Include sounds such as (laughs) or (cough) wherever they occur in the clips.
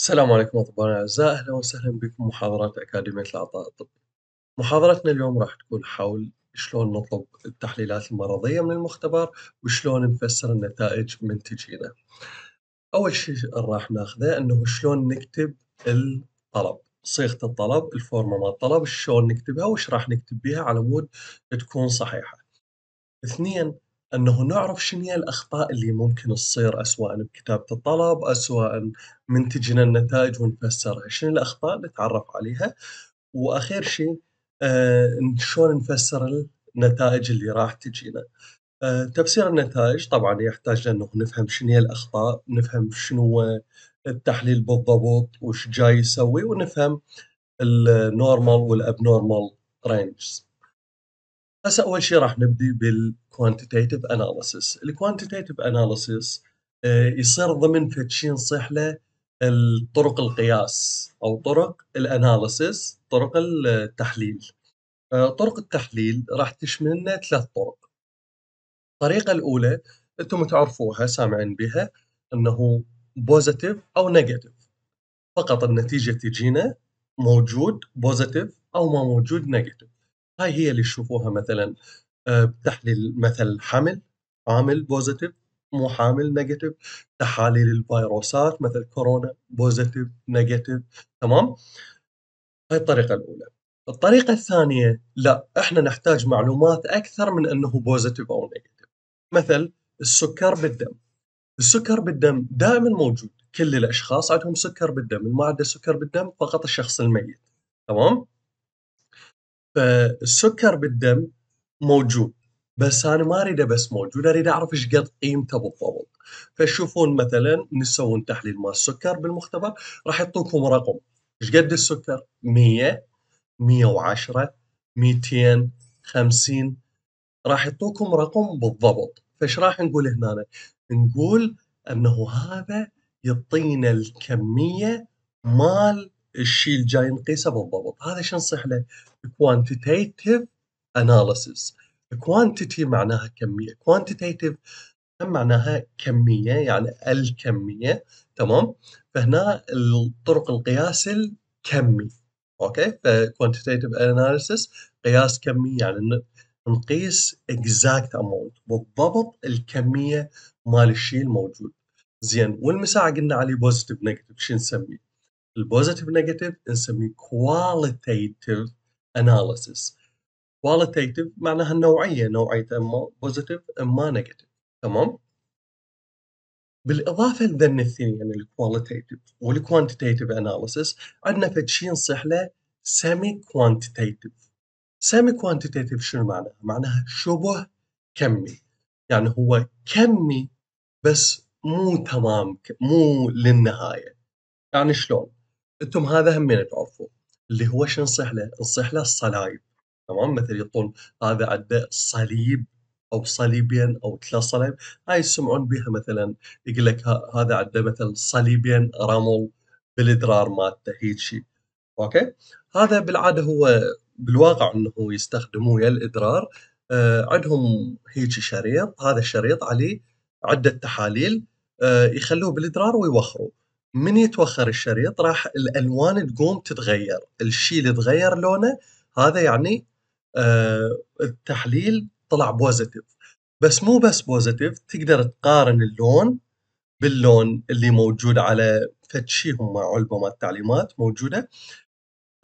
السلام عليكم أطباءنا الأعزاء أهلا وسهلا بكم محاضرات أكاديمية العطاء الطبي محاضرتنا اليوم راح تكون حول شلون نطلب التحليلات المرضية من المختبر وشلون نفسر النتائج من تجينا أول شيء راح ناخذه أنه شلون نكتب الطلب صيغة الطلب الفورمة مال الطلب شلون نكتبها وش راح نكتب بها على مود تكون صحيحة اثنين أنه نعرف شنو هي الأخطاء اللي ممكن تصير سواء بكتابة الطلب سواء من تجينا النتائج ونفسرها شنو الأخطاء نتعرف عليها وأخير شيء آه شلون نفسر النتائج اللي راح تجينا آه تفسير النتائج طبعا يحتاج لأنه نفهم شنو هي الأخطاء نفهم شنو التحليل بالضبط وش جاي يسوي ونفهم النورمال والابنورمال رينجز هسه اول شيء راح نبدي بال quantitative analysis الكوانتيتيف اناليسيس آه، يصير ضمن فتشي نصيح له الطرق القياس او طرق الاناليسيس طرق التحليل آه، طرق التحليل راح تشملنا ثلاث طرق الطريقة الأولى أنتم تعرفوها سامعين بها أنه بوزيتيف أو نيجاتيف فقط النتيجة تجينا موجود بوزيتيف أو ما موجود نيجاتيف هاي هي اللي تشوفوها مثلا بتحليل آه، مثل حمل عامل بوزيتيف مو حامل نيجاتيف تحاليل الفيروسات مثل كورونا بوزيتيف نيجاتيف تمام هاي الطريقه الاولى الطريقه الثانيه لا احنا نحتاج معلومات اكثر من انه بوزيتيف او نيجاتيف مثل السكر بالدم السكر بالدم دائما موجود كل الاشخاص عندهم سكر بالدم ما عنده سكر بالدم فقط الشخص الميت تمام فالسكر بالدم موجود بس انا ما اريده بس موجود اريد اعرف ايش قد قيمته بالضبط فشوفون مثلا نسوون تحليل مال السكر بالمختبر راح يعطوكم رقم ايش قد السكر 100 110 250 راح يعطوكم رقم بالضبط فايش راح نقول هنا نقول انه هذا يعطينا الكميه مال الشيء الجاي نقيسه بالضبط هذا شو نصيح له كوانتيتيف analysis quantity معناها كمية quantitative معناها كمية يعني الكمية تمام فهنا الطرق القياس الكمي اوكي ف quantitative analysis قياس كمي يعني نقيس exact amount بالضبط الكمية مال الشيء الموجود زين والمساعة قلنا عليه positive negative شو نسميه؟ البوزيتيف نيجاتيف نسميه qualitative اناليسيس qualitative معناها النوعية نوعية إما positive إما negative تمام؟ بالإضافة لذن الثنين يعني والكوانتيتيف أناليسيس عندنا فد شيء نصيح له semi quantitative semi quantitative شنو معناها؟ معناها شبه كمي يعني هو كمي بس مو تمام مو للنهاية يعني شلون؟ انتم هذا همين تعرفوا اللي هو شو نصيح له؟ نصيح له الصلايب تمام مثل يقول هذا عنده صليب او صليبين او ثلاث صليب هاي يسمعون بها مثلا يقول لك هذا عنده مثلا صليبين رمل بالادرار مالته هيك شيء اوكي هذا بالعاده هو بالواقع انه يستخدموه يا الادرار آه عندهم هيك شريط هذا الشريط عليه عده تحاليل آه يخلوه بالادرار ويوخروه من يتوخر الشريط راح الالوان تقوم تتغير الشيء اللي تغير لونه هذا يعني آه، التحليل طلع بوزيتيف بس مو بس بوزيتيف تقدر تقارن اللون باللون اللي موجود على فتشي هم علبه مال التعليمات موجوده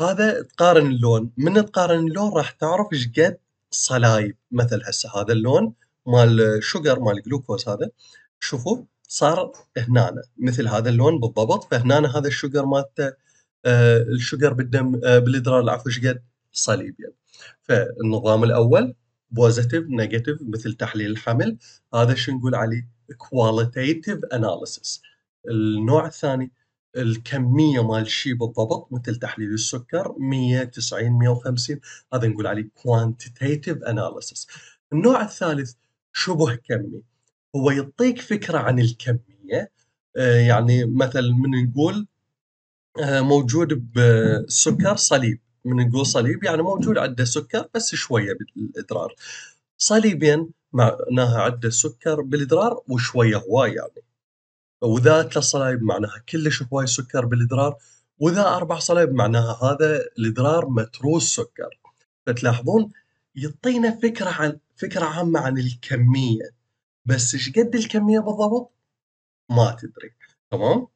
هذا تقارن اللون من تقارن اللون راح تعرف ايش قد صلايب مثل هسه هذا اللون مال شوجر مال جلوكوز هذا شوفوا صار هنا مثل هذا اللون بالضبط فهنا هذا الشوجر مالته آه، الشوجر بالدم آه، بالادرار العفو ايش قد صليب يعني فالنظام الاول بوزيتيف نيجاتيف مثل تحليل الحمل هذا شو نقول عليه كواليتيف اناليسيس النوع الثاني الكميه مال شيء بالضبط مثل تحليل السكر 100 90 150 هذا نقول عليه كوانتيتيف اناليسيس النوع الثالث شبه كمي هو يعطيك فكره عن الكميه آه، يعني مثلا من نقول آه، موجود بسكر صليب من نقول صليب يعني موجود عنده سكر بس شويه بالادرار صليبين معناها عنده سكر بالادرار وشويه هواي يعني وذا ثلاث صلايب معناها كلش هواي سكر بالادرار وذا اربع صلايب معناها هذا الادرار متروس سكر فتلاحظون يعطينا فكره عن فكره عامه عن الكميه بس ايش قد الكميه بالضبط ما تدري تمام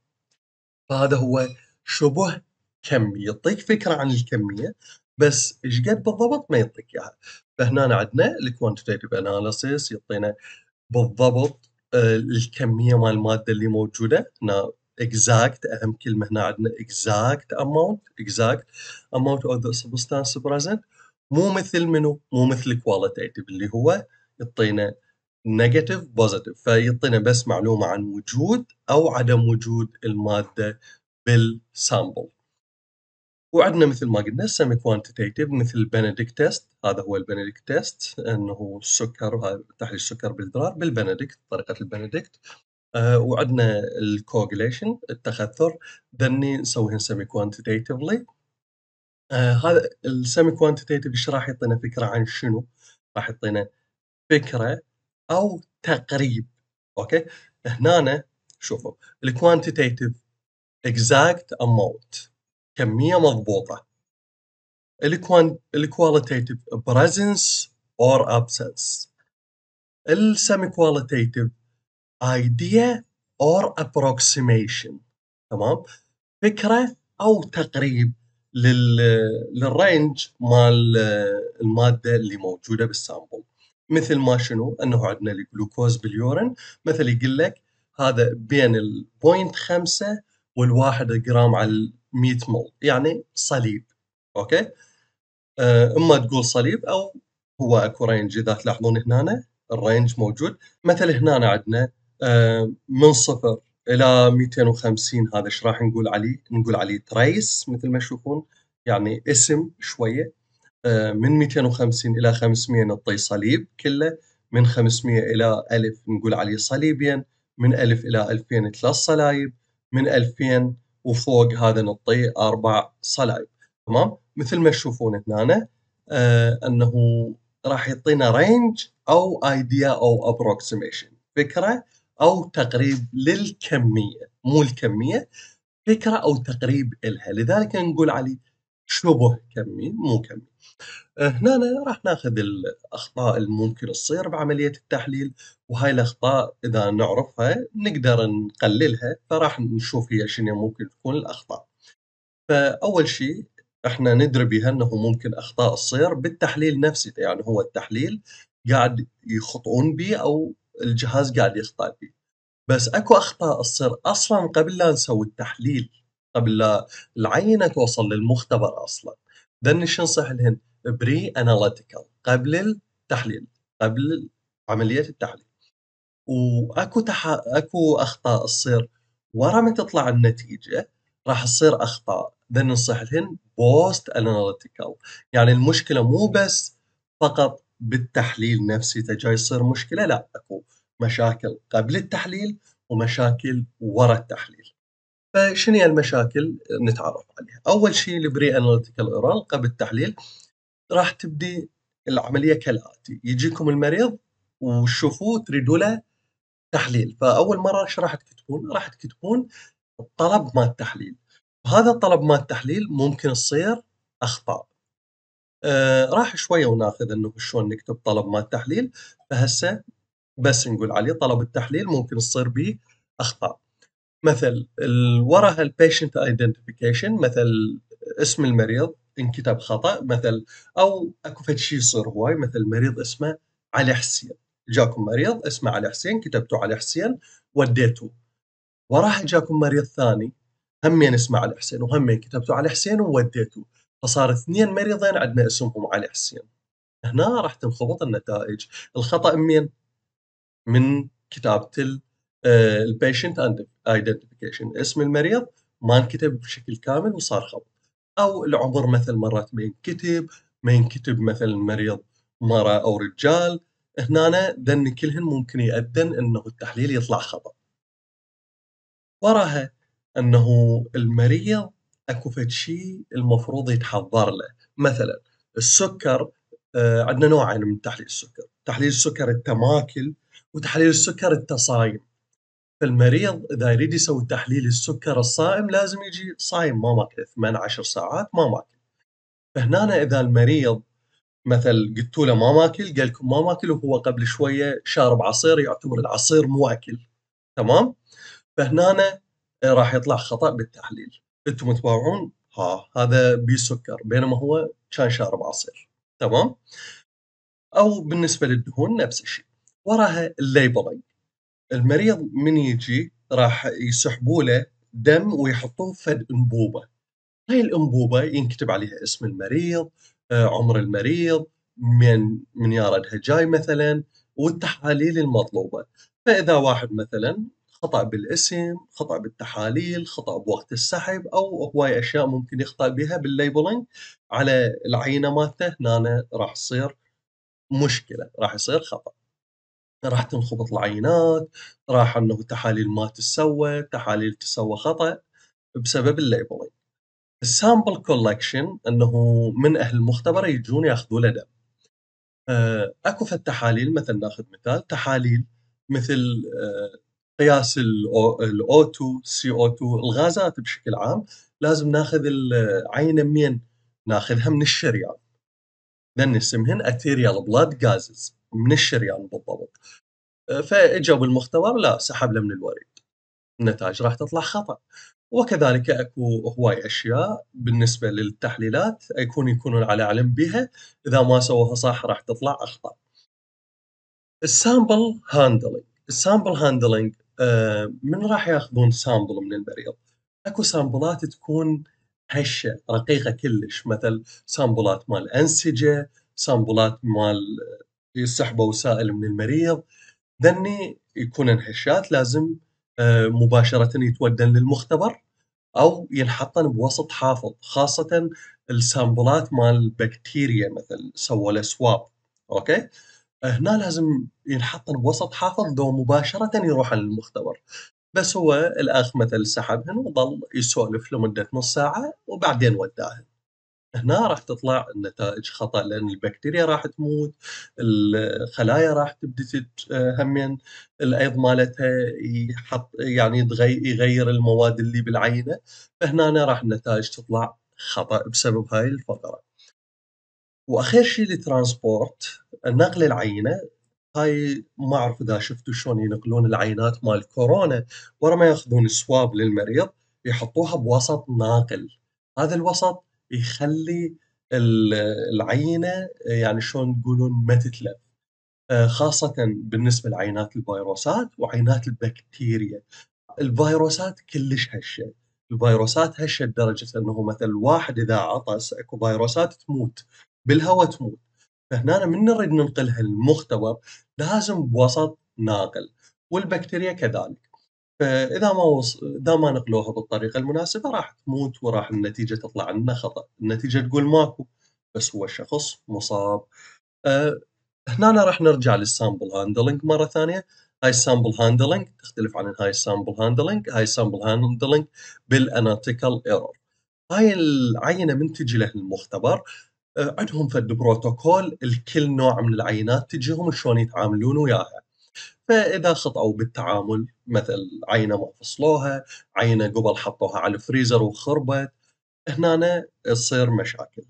فهذا هو شبه كم يعطيك فكره عن الكميه بس ايش قد بالضبط ما يعطيك اياها فهنا عندنا الكوانتيتيف اناليسيس يعطينا بالضبط آه، الكميه مال الماده اللي موجوده هنا اكزاكت اهم كلمه هنا عندنا اكزاكت اماونت اكزاكت اماونت اوف ذا سبستانس بريزنت مو مثل منو مو مثل qualitative اللي هو يعطينا نيجاتيف بوزيتيف فيعطينا بس معلومه عن وجود او عدم وجود الماده بالسامبل وعندنا مثل ما قلنا السيمي كوانتيتيف مثل البنديكت تيست هذا هو البنديكت تيست انه السكر تحليل السكر بالذرار بالبنديكت طريقه البنديكت آه وعندنا الكوجليشن التخثر ذني نسويه سيمي كوانتيتيفلي آه هذا السيمي كوانتيتيف ايش راح يعطينا فكره عن شنو؟ راح يعطينا فكره او تقريب اوكي هنا شوفوا الكوانتيتيف اكزاكت اماونت كميه مضبوطه الكواليتيف بريزنس اور ابسنس السمي كواليتيف ايديا اور ابروكسيميشن تمام فكره او تقريب لل للرينج مال الماده اللي موجوده بالسامبل مثل ما شنو انه عندنا الجلوكوز باليورين مثل يقول لك هذا بين ال 0.5 1 جرام على 100 مول يعني صليب اوكي آه، اما تقول صليب او هو اكو رينج اذا تلاحظون هنا الرينج موجود مثل هنا عندنا آه، من صفر الى 250 هذا ايش راح نقول عليه؟ نقول عليه تريس مثل ما تشوفون يعني اسم شويه آه، من 250 الى 500 نطي صليب كله من 500 الى 1000 نقول عليه صليبين من 1000 الى 2000 ثلاث صلايب من 2000 وفوق هذا نطي اربع صلايب تمام مثل ما تشوفون هنا آه انه راح يعطينا رينج او ايديا او ابروكسيميشن فكره او تقريب للكميه مو الكميه فكره او تقريب الها لذلك نقول عليه شبه كمي مو كمي أه، هنا راح ناخذ الأخطاء الممكن تصير بعملية التحليل وهاي الأخطاء إذا نعرفها نقدر نقللها فراح نشوف هي شنو ممكن تكون الأخطاء فأول شيء احنا ندري بها انه ممكن اخطاء تصير بالتحليل نفسه يعني هو التحليل قاعد يخطئون به او الجهاز قاعد يخطئ به بس اكو اخطاء تصير اصلا قبل لا نسوي التحليل قبل لا العينه توصل للمختبر اصلا ذن شو نصح لهن؟ بري اناليتيكال قبل التحليل قبل عمليه التحليل واكو تح... اكو اخطاء تصير ورا ما تطلع النتيجه راح تصير اخطاء ذن نصيح بوست اناليتيكال يعني المشكله مو بس فقط بالتحليل نفسي جاي يصير مشكله لا اكو مشاكل قبل التحليل ومشاكل ورا التحليل فشنو هي المشاكل نتعرف عليها اول شيء البري اناليتيكال ايرور قبل التحليل راح تبدي العمليه كالاتي يجيكم المريض وتشوفوه تريدوا له تحليل فاول مره ايش راح تكتبون؟ راح تكتبون الطلب مال التحليل وهذا الطلب مال التحليل ممكن تصير اخطاء آه راح شويه وناخذ انه شلون نكتب طلب مال التحليل فهسه بس نقول عليه طلب التحليل ممكن تصير به اخطاء مثل وراها البيشنت ايدنتيفيكيشن مثل اسم المريض انكتب خطا مثل او اكو فد شيء يصير هواي مثل مريض اسمه علي حسين جاكم مريض اسمه علي حسين كتبتوا علي حسين وديتوه وراح جاكم مريض ثاني همين اسمه علي حسين وهمين كتبتوا علي حسين ووديتوه فصار اثنين مريضين عندنا اسمهم علي حسين هنا راح تنخبط النتائج الخطا من من كتابه البيشنت اند ايدنتيفيكيشن اسم المريض ما انكتب بشكل كامل وصار خبط أو العمر مثل مرات ما ينكتب ما ينكتب مثلا مريض مرأة أو رجال هنا ذن كلهن ممكن يأذن أنه التحليل يطلع خطأ وراها أنه المريض أكو فد شيء المفروض يتحضر له مثلا السكر آه عندنا نوعين من تحليل السكر تحليل السكر التماكل وتحليل السكر التصايم المريض اذا يريد يسوي تحليل السكر الصائم لازم يجي صايم ما ماكل 8 10 ساعات ما ماكل فهنا اذا المريض مثل قلت له ما ماكل قال لكم ما ماكل وهو قبل شويه شارب عصير يعتبر العصير مو اكل تمام فهنا راح يطلع خطا بالتحليل انتم تتابعون ها هذا بي سكر بينما هو كان شارب عصير تمام او بالنسبه للدهون نفس الشيء وراها الليبلنج المريض من يجي راح يسحبوا له دم ويحطوه فد انبوبه هاي الانبوبه ينكتب عليها اسم المريض آه، عمر المريض من من ياردها جاي مثلا والتحاليل المطلوبه فاذا واحد مثلا خطا بالاسم خطا بالتحاليل خطا بوقت السحب او هواي اشياء ممكن يخطا بها بالليبلنج على العينه مالته هنا راح تصير مشكله راح يصير خطا راح تنخبط العينات راح انه تحاليل ما تسوى تحاليل تسوى خطا بسبب الليبلينج السامبل كولكشن انه من اهل المختبر يجون ياخذوا له دم آه، اكو في التحاليل مثلا ناخذ مثال تحاليل مثل آه، قياس الاو 2 سي او 2 الغازات بشكل عام لازم ناخذ العينه منين؟ ناخذها من الشريان ذن اسمهن اثيريال بلاد جازز من الشريان يعني بالضبط آه، فاجوا بالمختبر لا سحب له من الوريد النتائج راح تطلع خطا وكذلك اكو هواي اشياء بالنسبه للتحليلات يكون يكونون على علم بها اذا ما سووها صح راح تطلع اخطا السامبل هاندلنج السامبل هاندلنج آه، من راح ياخذون سامبل من المريض اكو سامبلات تكون هشه رقيقه كلش مثل سامبلات مال انسجه سامبلات مال يسحبوا وسائل من المريض ذني يكون انحشات لازم آه، مباشرة يتودن للمختبر أو ينحطن بوسط حافظ خاصة السامبلات مال بكتيريا مثل سووا له سواب أوكي هنا لازم ينحطن بوسط حافظ دو مباشرة يروحن للمختبر بس هو الأخ مثل سحبهن وظل يسولف لمدة نص ساعة وبعدين وداهن هنا راح تطلع النتائج خطا لان البكتيريا راح تموت الخلايا راح تبدي همين الايض مالتها يحط يعني يغير المواد اللي بالعينه فهنا راح النتائج تطلع خطا بسبب هاي الفقره واخر شيء الترانسبورت نقل العينه هاي ما اعرف اذا شفتوا شلون ينقلون العينات مال كورونا ورا ما ياخذون سواب للمريض يحطوها بوسط ناقل هذا الوسط يخلي العينه يعني شلون يقولون ما تتلف آه، خاصة بالنسبة لعينات الفيروسات وعينات البكتيريا الفيروسات كلش هشة الفيروسات هشة لدرجة أنه مثل واحد إذا عطس أكو فيروسات تموت بالهواء تموت فهنا من نريد ننقلها المختبر لازم بوسط ناقل والبكتيريا كذلك فاذا ما وص... اذا ما نقلوها بالطريقه المناسبه راح تموت وراح النتيجه تطلع عندنا خطا، النتيجه تقول ماكو بس هو الشخص مصاب. أه هنا راح نرجع للسامبل هاندلنج مره ثانيه، هاي السامبل هاندلنج تختلف عن هاي السامبل هاندلنج، هاي السامبل هاندلنج بالاناتيكال ايرور. هاي العينه من تجي له المختبر أه عندهم فد بروتوكول الكل نوع من العينات تجيهم شلون يتعاملون وياها. فاذا خطاوا بالتعامل مثل عينه ما فصلوها عينه قبل حطوها على الفريزر وخربت هنا تصير مشاكل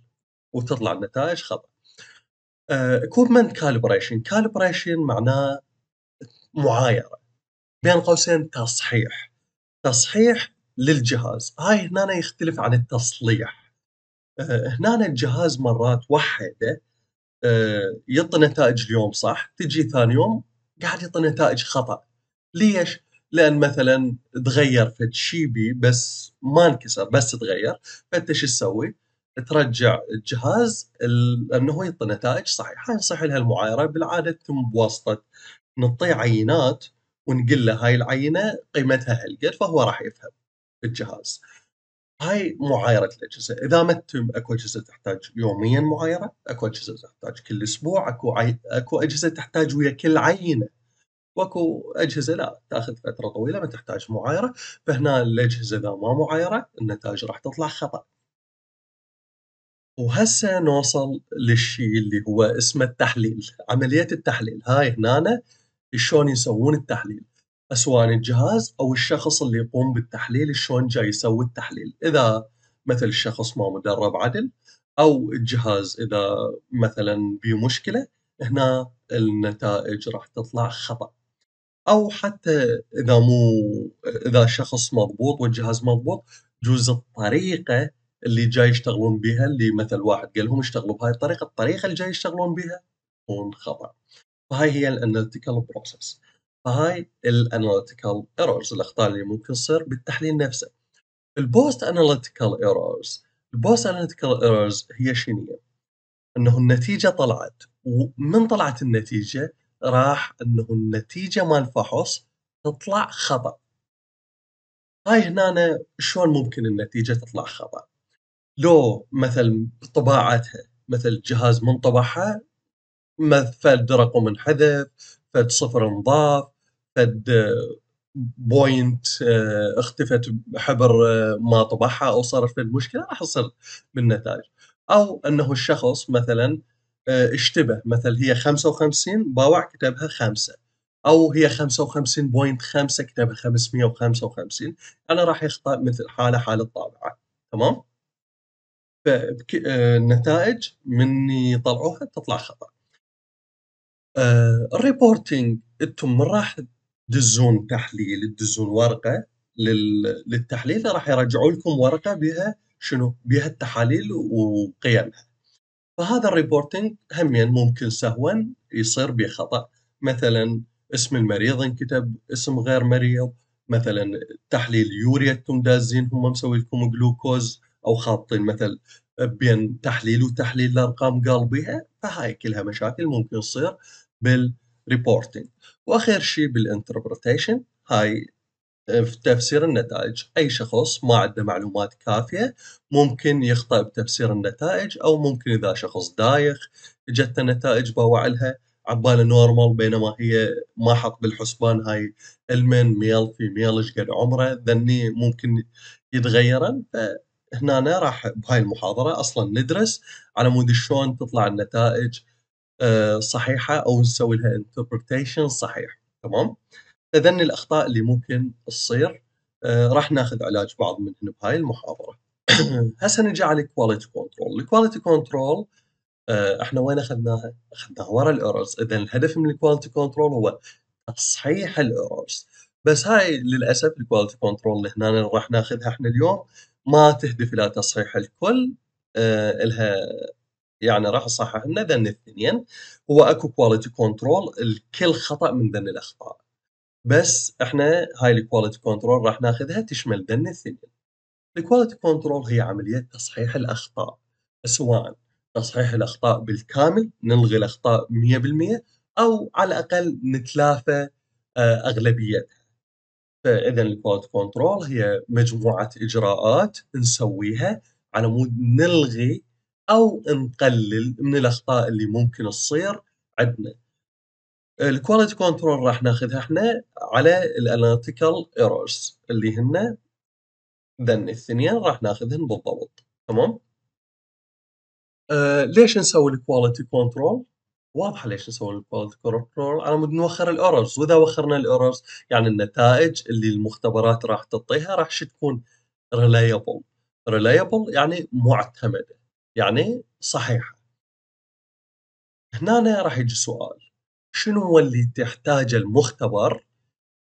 وتطلع النتائج خطا اكوبمنت كالبريشن كالبريشن معناه معايره بين قوسين تصحيح تصحيح للجهاز هاي هنا يختلف عن التصليح آه، هنا الجهاز مرات وحده آه، يعطي نتائج اليوم صح تجي ثاني يوم قاعد يعطي نتائج خطا ليش؟ لان مثلا تغير فتشيبي بس ما انكسر بس تغير فانت شو تسوي؟ ترجع الجهاز انه هو يعطي نتائج صحيحه نصح يعني لها المعايره بالعاده تتم بواسطه نعطيه عينات ونقول له هاي العينه قيمتها هالقد فهو راح يفهم الجهاز هاي معايره الاجهزه اذا ما تتم اكو اجهزه تحتاج يوميا معايره اكو اجهزه تحتاج كل اسبوع اكو عي... اكو اجهزه تحتاج ويا كل عينه واكو اجهزه لا تاخذ فتره طويله ما تحتاج معايره فهنا الاجهزه اذا ما معايره النتائج راح تطلع خطا وهسه نوصل للشيء اللي هو اسمه التحليل عمليه التحليل هاي هنا شلون يسوون التحليل أسوان الجهاز أو الشخص اللي يقوم بالتحليل شلون جاي يسوي التحليل إذا مثل الشخص ما مدرب عدل أو الجهاز إذا مثلا بمشكلة هنا النتائج راح تطلع خطأ أو حتى إذا مو إذا شخص مضبوط والجهاز مضبوط جوز الطريقة اللي جاي يشتغلون بها اللي مثل واحد قال لهم اشتغلوا بهاي الطريقة الطريقة اللي جاي يشتغلون بها تكون خطأ فهاي هي الانالتيكال بروسس فهاي الاناليتيكال ايرورز الاخطاء اللي ممكن تصير بالتحليل نفسه البوست اناليتيكال ايرورز البوست اناليتيكال ايرورز هي شنو انه النتيجه طلعت ومن طلعت النتيجه راح انه النتيجه مال الفحص تطلع خطا هاي هنا شلون ممكن النتيجه تطلع خطا لو مثل طباعتها مثل جهاز منطبعها مثل رقم انحذف فد صفر انضاف فد آه، بوينت آه، اختفت حبر آه، ما طبعها او صارت في المشكله راح تصير بالنتائج او انه الشخص مثلا اشتبه مثل هي 55 باوع كتبها 5 او هي 55.5 كتبها 555 انا راح يخطا مثل حاله حال الطابعه تمام فالنتائج مني طلعوها تطلع خطا آه، الريبورتينج انتم من راح تدزون تحليل تدزون ورقه للتحليل راح يرجعوا لكم ورقه بها شنو بها التحاليل وقيمها فهذا الريبورتينج همين ممكن سهوا يصير بخطا مثلا اسم المريض انكتب اسم غير مريض مثلا تحليل يوريا انتم دازين هم مسوي لكم جلوكوز او خاطين مثل بين تحليل وتحليل لارقام قلبها فهاي كلها مشاكل ممكن تصير بالريبورتنج واخر شيء بالانتربريتيشن هاي آه، في تفسير النتائج اي شخص ما عنده معلومات كافيه ممكن يخطا بتفسير النتائج او ممكن اذا شخص دايخ جت النتائج بوعلها عباله نورمال بينما هي ما حط بالحسبان هاي المن ميل في ميل ايش قد عمره ذني ممكن يتغيرن فهنا راح بهاي المحاضره اصلا ندرس على مود شلون تطلع النتائج آه، صحيحه او نسوي لها انتربريتيشن صحيح تمام تذني الاخطاء اللي ممكن تصير آه، راح ناخذ علاج بعض منهن بهاي المحاضره (clears throat) هسه نجي على الكواليتي كنترول الكواليتي كنترول احنا وين اخذناها؟ اخذناها ورا الايرورز اذا الهدف من الكواليتي كنترول هو تصحيح الايرورز بس هاي للاسف الكواليتي كنترول اللي هنا راح ناخذها احنا اليوم ما تهدف الى تصحيح الكل آه لها يعني راح اصحح لنا ذن الثنين هو اكو كواليتي كنترول لكل خطا من ذن الاخطاء بس احنا هاي الكواليتي كنترول راح ناخذها تشمل ذن الثنين الكواليتي كنترول هي عمليه تصحيح الاخطاء سواء تصحيح الاخطاء بالكامل نلغي الاخطاء 100% او على الاقل نتلافى آه، اغلبيتها فاذا الكواليتي كنترول هي مجموعه اجراءات نسويها على مود نلغي او نقلل من الاخطاء اللي ممكن تصير عندنا الكواليتي كنترول راح ناخذها احنا على الاناليتيكال ايرورز اللي هن ذن الثنين راح ناخذهن بالضبط تمام آه ليش نسوي الكواليتي كنترول واضحه ليش نسوي الكواليتي كنترول على مود نوخر الايرورز واذا وخرنا الايرورز يعني النتائج اللي المختبرات راح تعطيها راح تكون ريلايبل ريلايبل يعني معتمده يعني صحيحة هنا راح يجي سؤال شنو هو اللي تحتاجه المختبر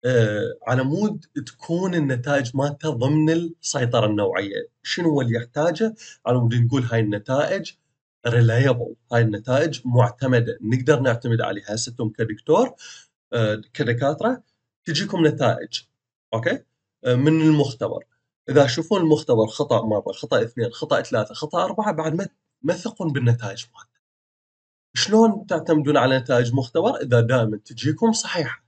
آه على مود تكون النتائج مالته ضمن السيطره النوعيه، شنو هو اللي يحتاجه على مود نقول هاي النتائج ريلايبل، هاي النتائج معتمده نقدر نعتمد عليها هسه انتم كدكتور آه كدكاتره تجيكم نتائج اوكي آه، من المختبر، اذا تشوفون المختبر خطا مره خطا اثنين خطا ثلاثه خطا اربعه بعد ما ما تثقون بالنتائج مالته شلون تعتمدون على نتائج مختبر اذا دائما تجيكم صحيحه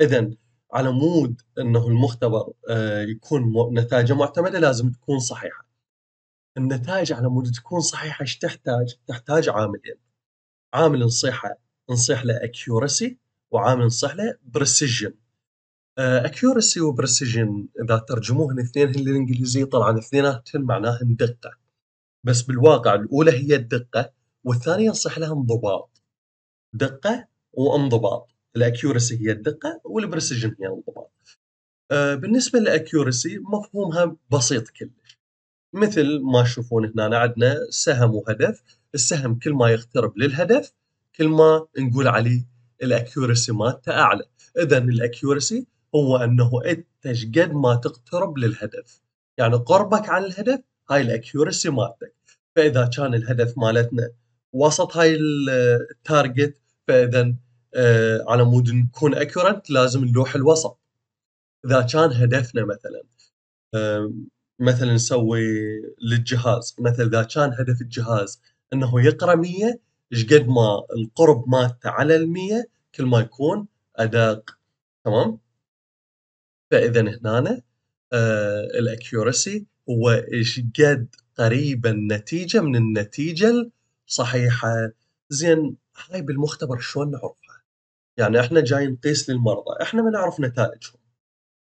اذا على مود انه المختبر آه، يكون نتائجه معتمده لازم تكون صحيحه النتائج على مود تكون صحيحه ايش تحتاج تحتاج عاملين عامل نصيحه نصيح له accuracy وعامل نصيح له precision اكيورسي آه، وبرسيجن اذا ترجموهن هن للانجليزي طبعا اثنيناتهن معناهن دقه بس بالواقع الاولى هي الدقه والثانيه ينصح لها انضباط دقه وانضباط الاكيورسي هي الدقه والبرسيجن هي الانضباط أه بالنسبه للاكيورسي مفهومها بسيط كلش مثل ما تشوفون هنا عندنا سهم وهدف السهم كل ما يقترب للهدف كل ما نقول عليه الاكيورسي مالته اعلى اذا الاكيورسي هو انه انت قد ما تقترب للهدف يعني قربك عن الهدف هاي الاكيورسي مالتك فاذا كان الهدف مالتنا وسط هاي التارجت فاذا آه على مود نكون اكيورنت لازم نلوح الوسط اذا كان هدفنا مثلا آه مثلا نسوي للجهاز مثلا اذا كان هدف الجهاز انه يقرا 100 ايش قد ما القرب مالته على ال 100 كل ما يكون ادق تمام فاذا هنا آه، الاكيورسي هو ايش قد قريب النتيجه من النتيجه الصحيحه زين هاي بالمختبر شلون نعرفها؟ يعني احنا جايين نقيس للمرضى احنا ما نعرف نتائجهم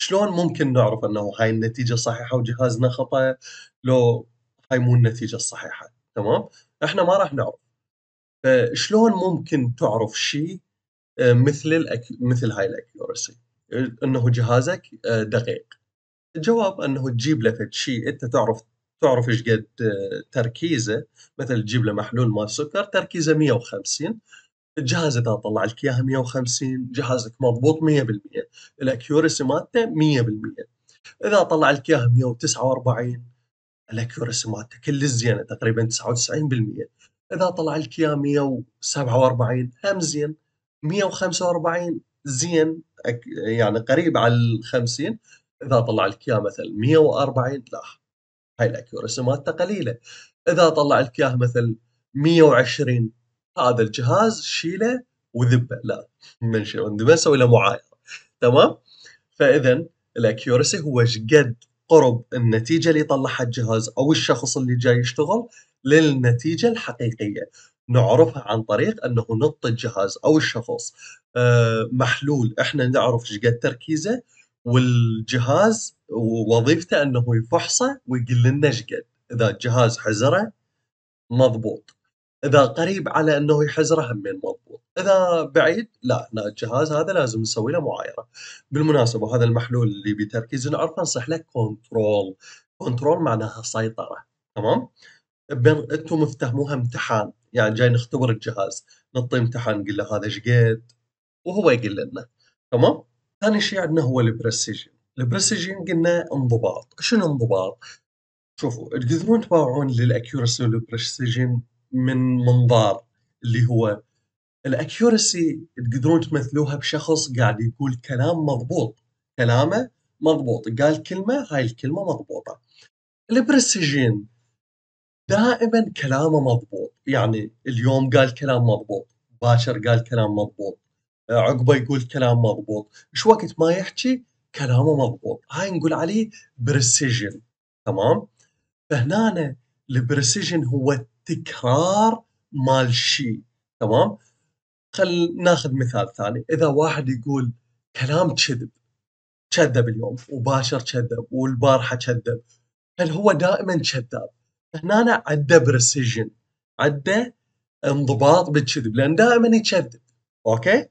شلون ممكن نعرف انه هاي النتيجه صحيحه وجهازنا خطا لو هاي مو النتيجه الصحيحه تمام؟ احنا ما راح نعرف فشلون ممكن تعرف شيء آه، مثل الأك... مثل هاي الاكيورسي؟ انه جهازك آه، دقيق الجواب انه تجيب له فد شيء انت تعرف تعرف ايش قد آه، تركيزه مثلا تجيب له محلول مال سكر تركيزه 150 الجهاز اذا طلع لك اياها 150 جهازك مضبوط 100% الاكيورسي مالته 100% اذا طلع لك اياها 149 الاكيورسي مالته كل زينه تقريبا 99% اذا طلع لك اياها 147 هم زين 145 زين يعني قريب على ال 50 اذا طلع لك اياه مثلا 140 لا هاي الاكيورسي مالته قليله اذا طلع لك اياه مثلا 120 هذا الجهاز شيله وذبه لا من شيء نسوي له معايره تمام فاذا الاكيورسي هو ايش قد قرب النتيجه اللي طلعها الجهاز او الشخص اللي جاي يشتغل للنتيجه الحقيقيه نعرفها عن طريق انه نط الجهاز او الشخص آه، محلول احنا نعرف ايش قد تركيزه والجهاز وظيفته انه يفحصه ويقول لنا ايش قد اذا الجهاز حزره مضبوط اذا قريب على انه يحزره همين مضبوط اذا بعيد لا لا الجهاز هذا لازم نسوي له معايره بالمناسبه هذا المحلول اللي بتركيز نعرفه نصح له كنترول كنترول معناها سيطره تمام انتم افتهموها امتحان يعني جاي نختبر الجهاز نعطيه امتحان نقول له هذا ايش قد وهو يقول لنا تمام ثاني شيء عندنا هو البريسيجن البريسيجن قلنا انضباط شنو انضباط شوفوا تقدرون تباوعون للاكيورسي والبريسيجن من منظار اللي هو الاكيورسي تقدرون تمثلوها بشخص قاعد يقول كلام مضبوط كلامه مضبوط قال كلمه هاي الكلمه مضبوطه البريسيجن دائما كلامه مضبوط يعني اليوم قال كلام مضبوط باشر قال كلام مضبوط آه، عقبه يقول كلام مضبوط ايش وقت ما يحكي كلامه مضبوط هاي نقول عليه بريسيجن تمام فهنا البريسيجن هو التكرار مال شيء تمام خل ناخذ مثال ثاني اذا واحد يقول كلام كذب كذب اليوم وباشر كذب والبارحه كذب هل هو دائما كذاب هنا عنده بريسيجن عنده انضباط بالكذب لان دائما يكذب اوكي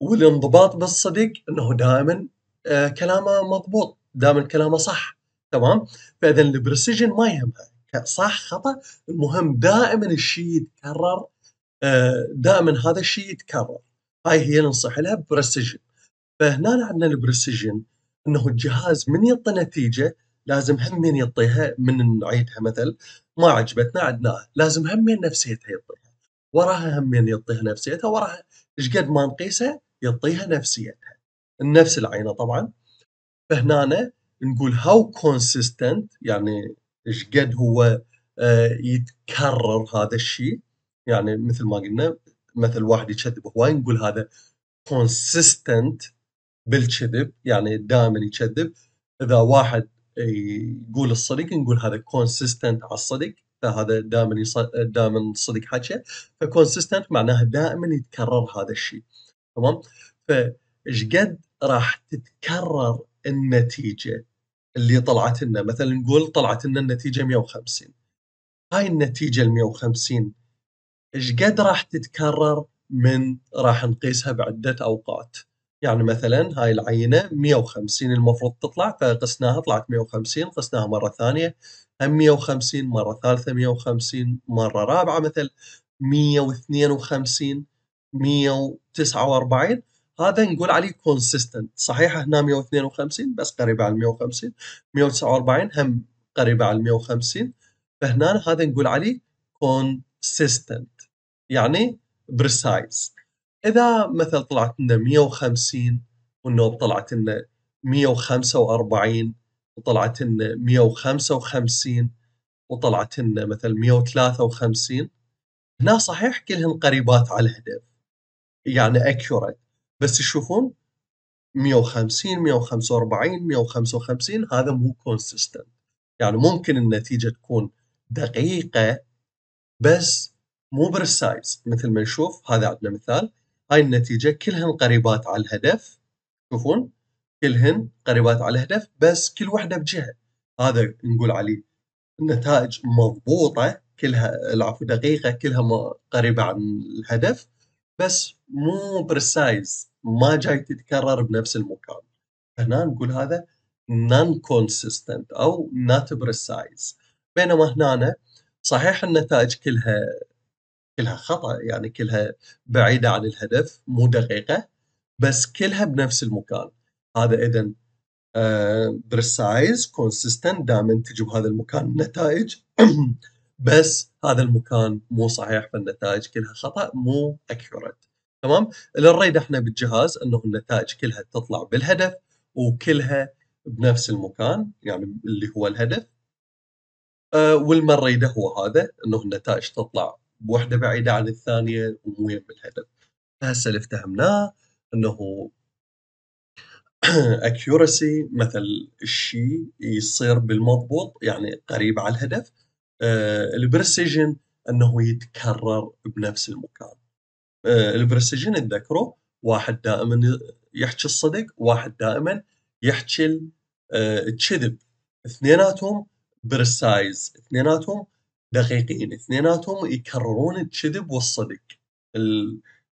والانضباط بالصدق انه دائما آه كلامه مضبوط دائما كلامه صح تمام فاذا البريسيجن ما يهمها صح خطا المهم دائما الشيء يتكرر آه دائما هذا الشيء يتكرر هاي هي ننصح لها بريسيجن فهنا عندنا البريسيجن انه الجهاز من يعطي نتيجه لازم همين يعطيها من نعيدها مثل ما عجبتنا عدناها لازم همين نفسيتها يعطيها وراها همين يعطيها نفسيتها وراها ايش قد ما نقيسها يعطيها نفسيتها النفس العينه طبعا فهنا نقول هاو كونسيستنت يعني ايش قد هو آه، يتكرر هذا الشيء يعني مثل ما قلنا مثل واحد يكذب هواي نقول هذا كونسيستنت بالكذب يعني دائما يكذب اذا واحد إيه، يقول الصدق نقول هذا كونسيستنت على الصدق فهذا دائما دائما صدق حكي فكونسيستنت معناها دائما يتكرر هذا الشيء تمام فايش قد راح تتكرر النتيجه اللي طلعت لنا مثلا نقول طلعت لنا النتيجه 150 هاي النتيجه ال 150 ايش قد راح تتكرر من راح نقيسها بعده اوقات يعني مثلا هاي العينه 150 المفروض تطلع فقسناها طلعت 150 قسناها مره ثانيه هم 150 مره ثالثه 150 مره رابعه مثل 152 149 هذا نقول عليه كونسيستنت صحيح هنا 152 بس قريبه على 150 149 هم قريبه على 150 فهنا هذا نقول عليه كونسيستنت يعني بريسايز اذا مثلا طلعت لنا 150 والنوب طلعت لنا 145 وطلعت لنا 155 وطلعت لنا مثلا 153 هنا صحيح كلهن قريبات على الهدف يعني اكيوريت بس تشوفون 150 145 155 هذا مو كونسيستنت يعني ممكن النتيجه تكون دقيقه بس مو برسايز مثل ما نشوف هذا عندنا مثال هاي النتيجه كلهن قريبات على الهدف شوفون كلهن قريبات على الهدف بس كل واحده بجهه هذا نقول عليه النتائج مضبوطه كلها العفو دقيقه كلها قريبه عن الهدف بس مو برسايز ما جاي تتكرر بنفس المكان هنا نقول هذا نان كونسيستنت او نات بريسايز بينما هنا صحيح النتائج كلها كلها خطا يعني كلها بعيده عن الهدف مو دقيقه بس كلها بنفس المكان هذا اذا برسايز كونسيستنت دائما تجي بهذا المكان النتائج (clears throat) بس هذا المكان مو صحيح فالنتائج كلها خطا مو اكيورت تمام اللي نريد احنا بالجهاز انه النتائج كلها تطلع بالهدف وكلها بنفس المكان يعني اللي هو الهدف أه والمريده هو هذا انه النتائج تطلع بوحده بعيده عن الثانيه ومو يم الهدف هسه اللي افتهمناه انه (clears throat) accuracy مثل الشيء يصير بالمضبوط يعني قريب على الهدف أه البرسيجن انه يتكرر بنفس المكان أه البرسيجن تذكروا واحد دائما يحكي الصدق واحد دائما يحكي آه، الكذب اثنيناتهم برسايز اثنيناتهم دقيقين اثنيناتهم يكررون الكذب والصدق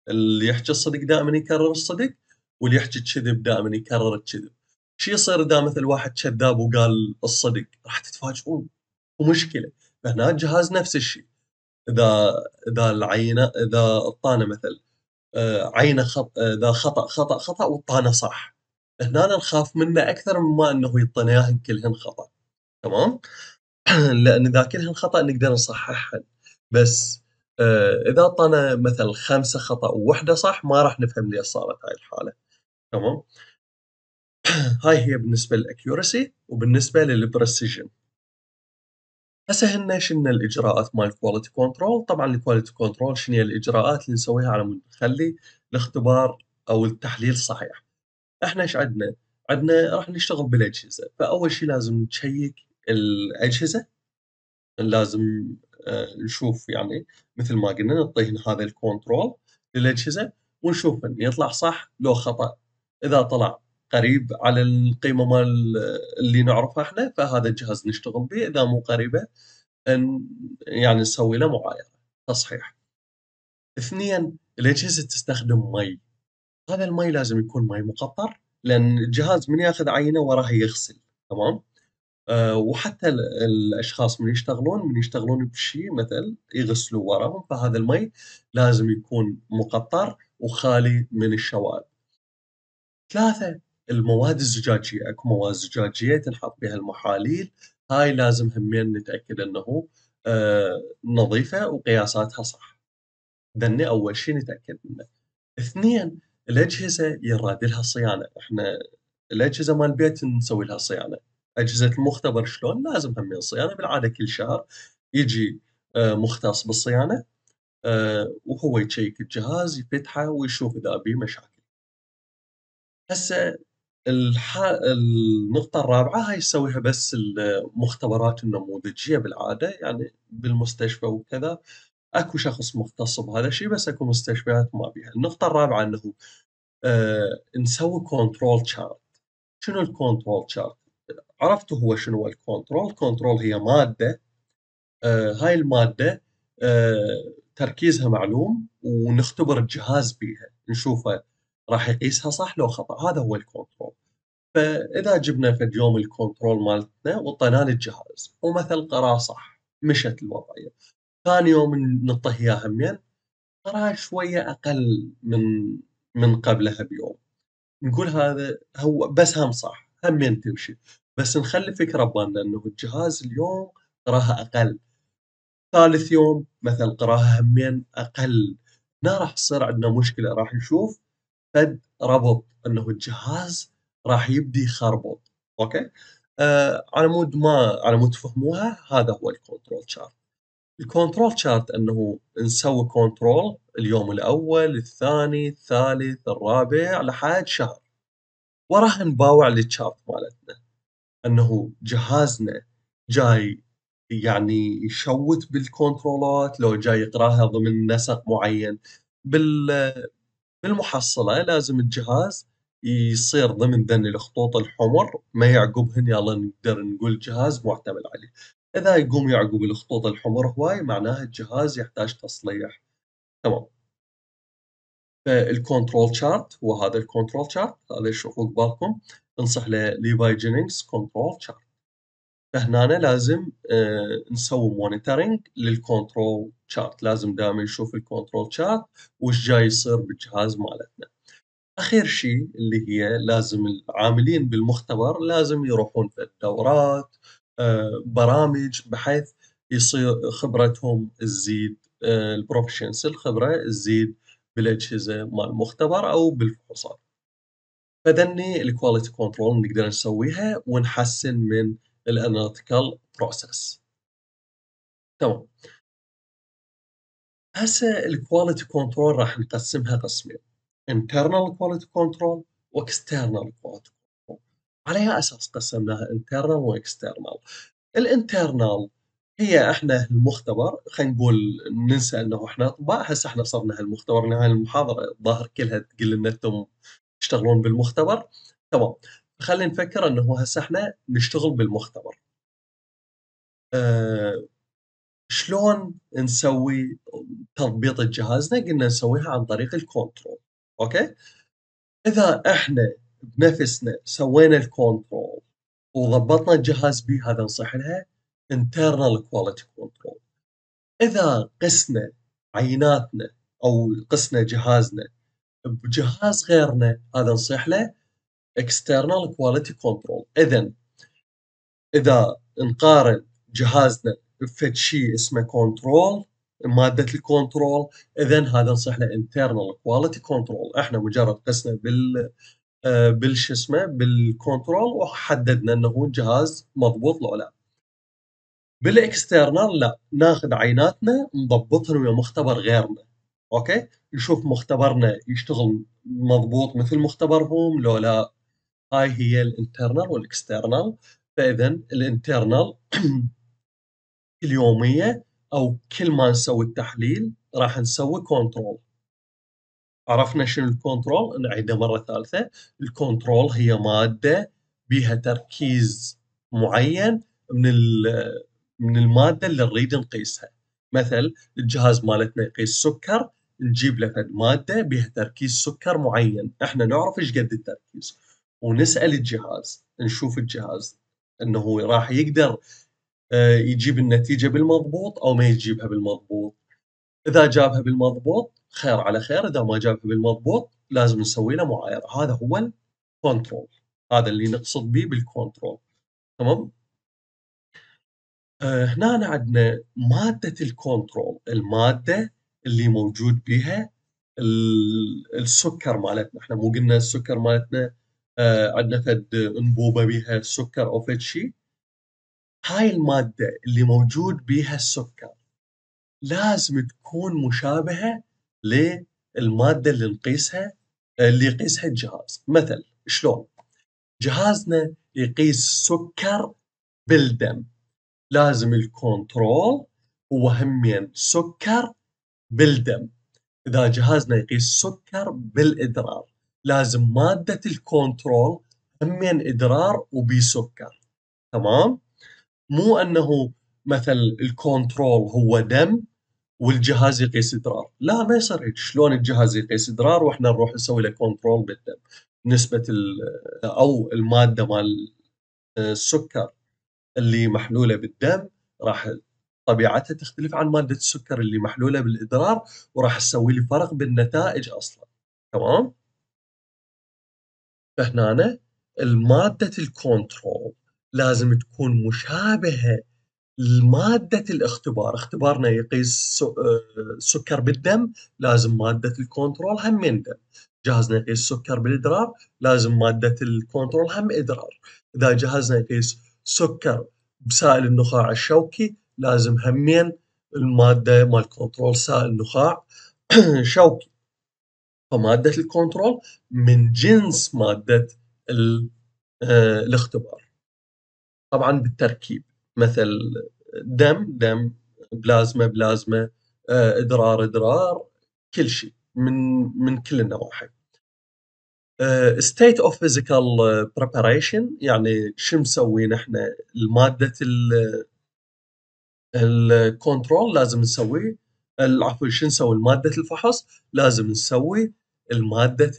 اللي يحكي الصدق دائما يكرر الصدق واللي يحكي الكذب دائما يكرر الكذب شو يصير اذا مثل واحد كذاب وقال الصدق راح تتفاجئون ومشكله فهنا الجهاز نفس الشيء اذا اذا العينه اذا الطانه مثل آه، عينه خط... اذا خطا خطا خطا والطانه صح هنا نخاف منه اكثر مما انه يطلع كلهن خطا تمام (clears throat) لان اذا كلها خطا نقدر نصححها بس آه، اذا اعطانا مثلا خمسه خطا وواحده صح ما راح نفهم ليش صارت هاي الحاله تمام (clears throat) هاي هي بالنسبه للاكيورسي وبالنسبه للبريسيجن هسه هن شنو الاجراءات مال كواليتي كنترول طبعا الكواليتي كنترول شنو هي الاجراءات اللي نسويها على مود نخلي الاختبار او التحليل صحيح احنا ايش عندنا عندنا راح نشتغل بالاجهزه فاول شيء لازم نشيك الاجهزه لازم آه، نشوف يعني مثل ما قلنا نعطيه هذا الكنترول للاجهزه ونشوف ان يطلع صح لو خطا اذا طلع قريب على القيمه مال آه، اللي نعرفها احنا فهذا الجهاز نشتغل به اذا مو قريبه ان يعني نسوي له معايره تصحيح اثنين الاجهزه تستخدم مي هذا المي لازم يكون مي مقطر لان الجهاز من ياخذ عينه وراها يغسل تمام آه، وحتى الاشخاص من يشتغلون من يشتغلون بشيء مثل يغسلوا وراهم فهذا المي لازم يكون مقطر وخالي من الشوائب. ثلاثه المواد الزجاجيه اكو مواد زجاجيه تنحط بها المحاليل هاي لازم همين نتاكد انه آه، نظيفه وقياساتها صح. ذني اول شيء نتاكد منه. اثنين الاجهزه يراد لها صيانه احنا الاجهزه مال البيت نسوي لها صيانه. اجهزه المختبر شلون لازم هم صيانه يعني بالعاده كل شهر يجي آه، مختص بالصيانه آه، وهو يشيك الجهاز يفتحه ويشوف اذا به مشاكل هسه النقطة الرابعة هاي يسويها بس المختبرات النموذجية بالعادة يعني بالمستشفى وكذا اكو شخص مختص بهذا الشيء بس اكو مستشفيات ما بيها النقطة الرابعة انه آه نسوي كنترول شارت شنو الكنترول شارت عرفت هو شنو الكنترول كنترول هي ماده آه هاي الماده آه تركيزها معلوم ونختبر الجهاز بيها نشوفه راح يقيسها صح لو خطا هذا هو الكنترول فاذا جبنا في اليوم الكنترول مالتنا وطينا الجهاز ومثل قرا صح مشت الوضعيه ثاني يوم نطه إياها همين قرا شويه اقل من من قبلها بيوم نقول هذا هو بس هم صح همين تمشي بس نخلي فكره ببالنا انه الجهاز اليوم قراها اقل ثالث يوم مثلا قراها همين اقل هنا راح تصير عندنا مشكله راح نشوف فد ربط انه الجهاز راح يبدي يخربط اوكي آه على مود ما على مود تفهموها هذا هو الكنترول شارت الكنترول شارت انه نسوي كنترول اليوم الاول الثاني الثالث الرابع لحد شهر وراح نباوع للشارت مالتنا انه جهازنا جاي يعني يشوت بالكنترولات لو جاي يقراها ضمن نسق معين بال بالمحصله لازم الجهاز يصير ضمن ذن الخطوط الحمر ما يعقبهن يلا نقدر نقول جهاز معتمد عليه اذا يقوم يعقب الخطوط الحمر هواي معناها الجهاز يحتاج تصليح تمام آه، الكنترول تشارت هو هذا الكنترول تشارت هذا شوفوا قبالكم انصح له ليفاي جينينجز كنترول تشارت فهنا لازم آه، نسوي مونيتورنج للكنترول تشارت لازم دائما نشوف الكنترول تشارت وش جاي يصير بالجهاز مالتنا اخر شيء اللي هي لازم العاملين بالمختبر لازم يروحون في الدورات آه، برامج بحيث يصير خبرتهم تزيد البروفيشنس الخبره تزيد بالاجهزه مال المختبر او بالفحوصات فذني الكواليتي كنترول نقدر نسويها ونحسن من الاناليتيكال بروسيس تمام هسه الكواليتي كنترول راح نقسمها قسمين internal quality control واكسترنال quality control على اساس قسمناها internal واكسترنال الانترنال هي إحنا المختبر خلينا نقول ننسى إنه إحنا أطباء هسه إحنا صرنا هالمختبر نهايه المحاضرة الظاهر كلها تقول إن أنتم تشتغلون بالمختبر تمام خلينا نفكر إنه هسه إحنا نشتغل بالمختبر أه شلون نسوي تضبيط جهازنا قلنا نسويها عن طريق الكنترول أوكي إذا إحنا بنفسنا سوينا الكنترول وضبطنا الجهاز به هذا نصح لها internal quality control اذا قسنا عيناتنا او قسنا جهازنا بجهاز غيرنا هذا نصيح له external quality control اذا اذا نقارن جهازنا بفد شيء اسمه كنترول مادة الكنترول اذا هذا نصيح له internal quality control احنا مجرد قسنا بال آه، بالش اسمه بالكنترول وحددنا انه جهاز مضبوط لو لا بالاكسترنال لا ناخذ عيناتنا نضبطهم ويا مختبر غيرنا اوكي نشوف مختبرنا يشتغل مضبوط مثل مختبرهم لو لا هاي هي الانترنال والاكسترنال فاذا الانترنال (clears throat) اليوميه او كل ما نسوي التحليل راح نسوي كنترول عرفنا شنو الكنترول نعيده مره ثالثه الكنترول هي ماده بها تركيز معين من من الماده اللي نريد نقيسها مثل الجهاز مالتنا يقيس سكر نجيب له ماده بها تركيز سكر معين احنا نعرف ايش قد التركيز ونسال الجهاز نشوف الجهاز انه راح يقدر آه، يجيب النتيجه بالمضبوط او ما يجيبها بالمضبوط اذا جابها بالمضبوط خير على خير اذا ما جابها بالمضبوط لازم نسوي له معايره هذا هو الكنترول هذا اللي نقصد به بالكنترول تمام هنا عندنا مادة الكنترول المادة اللي موجود بها السكر مالتنا احنا مو قلنا السكر مالتنا آه، عندنا فد انبوبة بها سكر او فد شيء هاي المادة اللي موجود بها السكر لازم تكون مشابهة للمادة اللي نقيسها اللي يقيسها الجهاز مثل شلون جهازنا يقيس سكر بالدم لازم الكنترول هو همين سكر بالدم اذا جهازنا يقيس سكر بالادرار لازم ماده الكنترول همين ادرار وبسكر تمام مو انه مثل الكنترول هو دم والجهاز يقيس ادرار لا ما يصير هيك شلون الجهاز يقيس ادرار واحنا نروح نسوي له كنترول بالدم نسبه او الماده مال آه، السكر اللي محلوله بالدم راح طبيعتها تختلف عن ماده السكر اللي محلوله بالادرار وراح تسوي لي فرق بالنتائج اصلا تمام فهنا الماده الكنترول لازم تكون مشابهه لماده الاختبار اختبارنا يقيس آه، سكر بالدم لازم ماده الكنترول هم من دم جهازنا يقيس سكر بالادرار لازم ماده الكنترول هم ادرار اذا جهازنا يقيس سكر بسائل النخاع الشوكي لازم همين المادة مال كنترول سائل نخاع (clears throat) شوكي فمادة الكنترول من جنس مادة آه، الاختبار طبعا بالتركيب مثل دم دم بلازما بلازما آه، ادرار ادرار كل شيء من من كل النواحي ستيت اوف فيزيكال بريباريشن يعني شو مسوي نحن الماده الكنترول لازم نسوي العفو شو نسوي الماده الفحص لازم نسوي الماده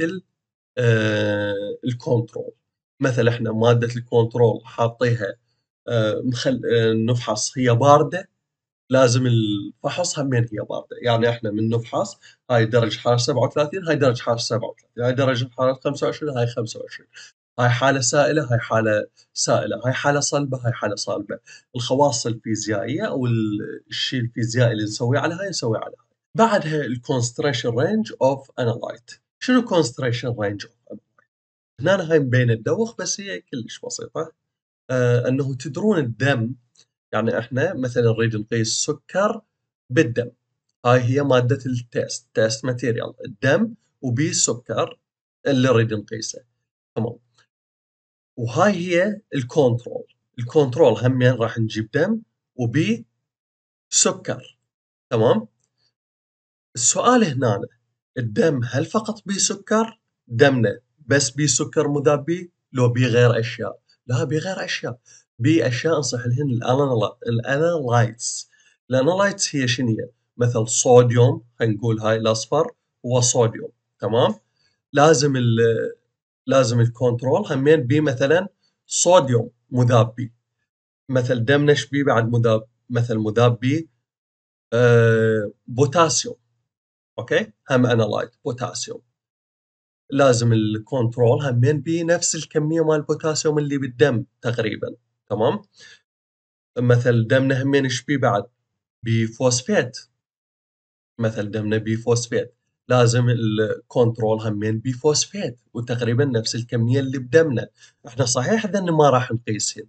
الكنترول آه، مثلا احنا ماده الكنترول حاطيها آه، آه، نفحص هي بارده لازم الفحص همين هي بارده يعني احنا من نفحص هاي درجه حراره 37 هاي درجه حراره 37 هاي درجه حراره 25 هاي 25 هاي حاله سائله هاي حاله سائله هاي حاله صلبه هاي حاله صلبه الخواص الفيزيائيه او الشيء الفيزيائي اللي نسويه على هاي نسويه على هاي بعدها الكونستريشن رينج اوف انالايت شنو كونستريشن رينج اوف انالايت هنا هاي مبينه الدوخ بس هي كلش بسيطه آه انه تدرون الدم يعني احنا مثلا نريد نقيس سكر بالدم هاي هي مادة التيست تيست ماتيريال الدم وبي السكر اللي نريد نقيسه تمام وهاي هي الكنترول الكنترول همين يعني راح نجيب دم وبي سكر تمام السؤال هنا الدم هل فقط بي سكر دمنا بس بي سكر مذاب بي لو بي غير اشياء لا بي غير اشياء باشياء انصح لهن الانالايتس الانالايتس هي شنو هي؟ مثل صوديوم خلينا نقول هاي الاصفر هو صوديوم تمام؟ لازم ال لازم الكنترول همين بي مثلا صوديوم مذاب بي مثل دمنش بي بعد مذاب مثل مذاب بي آه بوتاسيوم اوكي هم انالايت بوتاسيوم لازم الكنترول همين بي نفس الكميه مال البوتاسيوم اللي بالدم تقريبا تمام مثل دمنا همين ايش بيه بعد بفوسفات مثل دمنا بفوسفات لازم الكنترول همين بفوسفات وتقريبا نفس الكميه اللي بدمنا احنا صحيح ذن ما راح نقيسهن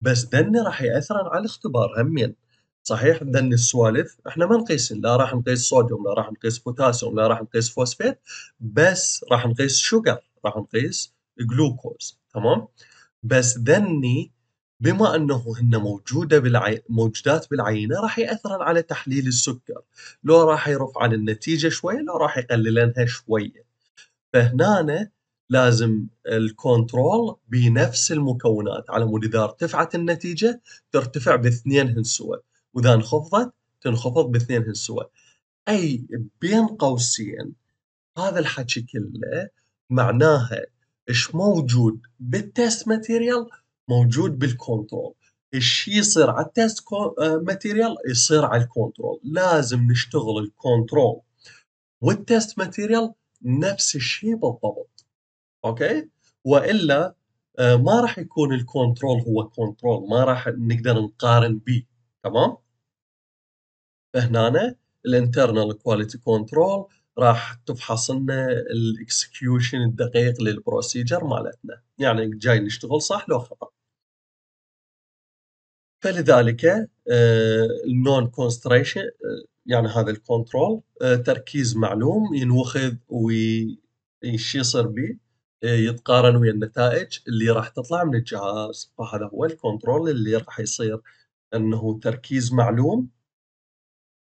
بس ذن راح ياثر على الاختبار همين صحيح ذن السوالف احنا ما نقيسهن لا راح نقيس صوديوم لا راح نقيس بوتاسيوم لا راح نقيس فوسفات بس راح نقيس شوجر راح نقيس جلوكوز تمام بس ذني بما أنه هن موجودة بالعي... موجودات بالعينة راح يأثرن على تحليل السكر لو راح يرفعن النتيجة شوية لو راح يقللنها شوية فهنا لازم الكنترول بنفس المكونات على مود إذا ارتفعت النتيجة ترتفع باثنين هنسوة وإذا انخفضت تنخفض باثنين هنسوة أي بين قوسين هذا الحكي كله معناها ايش موجود بالتست ماتيريال موجود بالكنترول الشيء يصير على التست آه، ماتيريال يصير على الكنترول لازم نشتغل الكنترول والتست ماتيريال نفس الشيء بالضبط اوكي والا آه، ما راح يكون الكنترول هو كنترول ما راح نقدر نقارن به تمام فهنا الانترنال كواليتي كنترول راح تفحص لنا الاكسكيوشن الدقيق للبروسيجر مالتنا يعني جاي نشتغل صح لو خطا فلذلك النون آه، كونستريشن آه، يعني هذا الكنترول آه، تركيز معلوم ينوخذ وش يصير به يتقارن ويا النتائج اللي راح تطلع من الجهاز فهذا هو الكنترول اللي راح يصير انه تركيز معلوم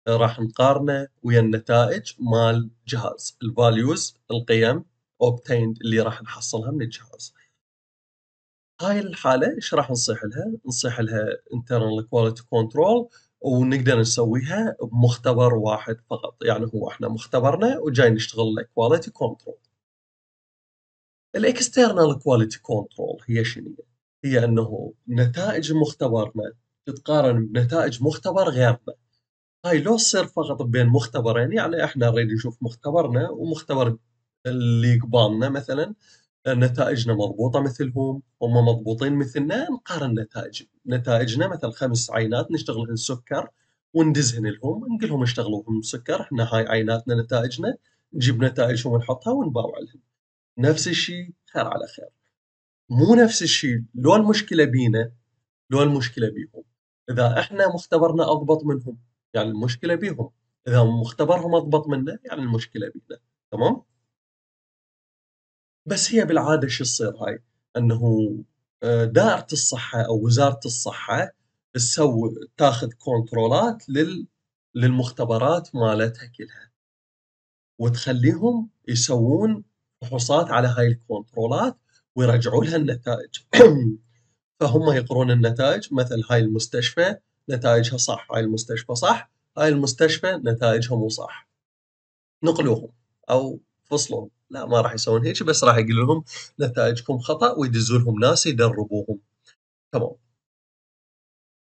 راح نقارنه ويا النتائج مال جهاز الفاليوز القيم obtained اللي راح نحصلها من الجهاز هاي الحالة ايش راح نصيح لها؟ نصيح لها internal quality control ونقدر نسويها بمختبر واحد فقط يعني هو احنا مختبرنا وجاي نشتغل quality control الاكسترنال كواليتي كنترول هي شنو؟ هي انه نتائج مختبرنا تتقارن بنتائج مختبر غيرنا هاي لو تصير فقط بين مختبرين يعني احنا نريد نشوف مختبرنا ومختبر اللي قبالنا مثلا نتائجنا مضبوطة مثلهم هم مضبوطين مثلنا نقارن نتائج نتائجنا مثلا خمس عينات نشتغل سكر وندزهن لهم نقول لهم اشتغلوهم سكر احنا هاي عيناتنا نتائجنا نجيب نتائجهم ونحطها ونباوع لهم نفس الشيء خير على خير مو نفس الشيء لو المشكلة بينا لو المشكلة بيهم إذا احنا مختبرنا أضبط منهم يعني المشكله بيهم اذا مختبرهم اضبط منه يعني المشكله بينا تمام بس هي بالعاده شو تصير هاي انه آه، دائره الصحه او وزاره الصحه تسوي تاخذ كنترولات لل للمختبرات مالتها كلها وتخليهم يسوون فحوصات على هاي الكنترولات ويرجعوا لها النتائج (clears throat) فهم يقرون النتائج مثل هاي المستشفى نتائجها صح هاي المستشفى صح هاي المستشفى نتائجها مو صح نقلوهم او فصلوهم لا ما راح يسوون هيك بس راح يقول لهم نتائجكم خطا ويدزوا لهم ناس يدربوهم تمام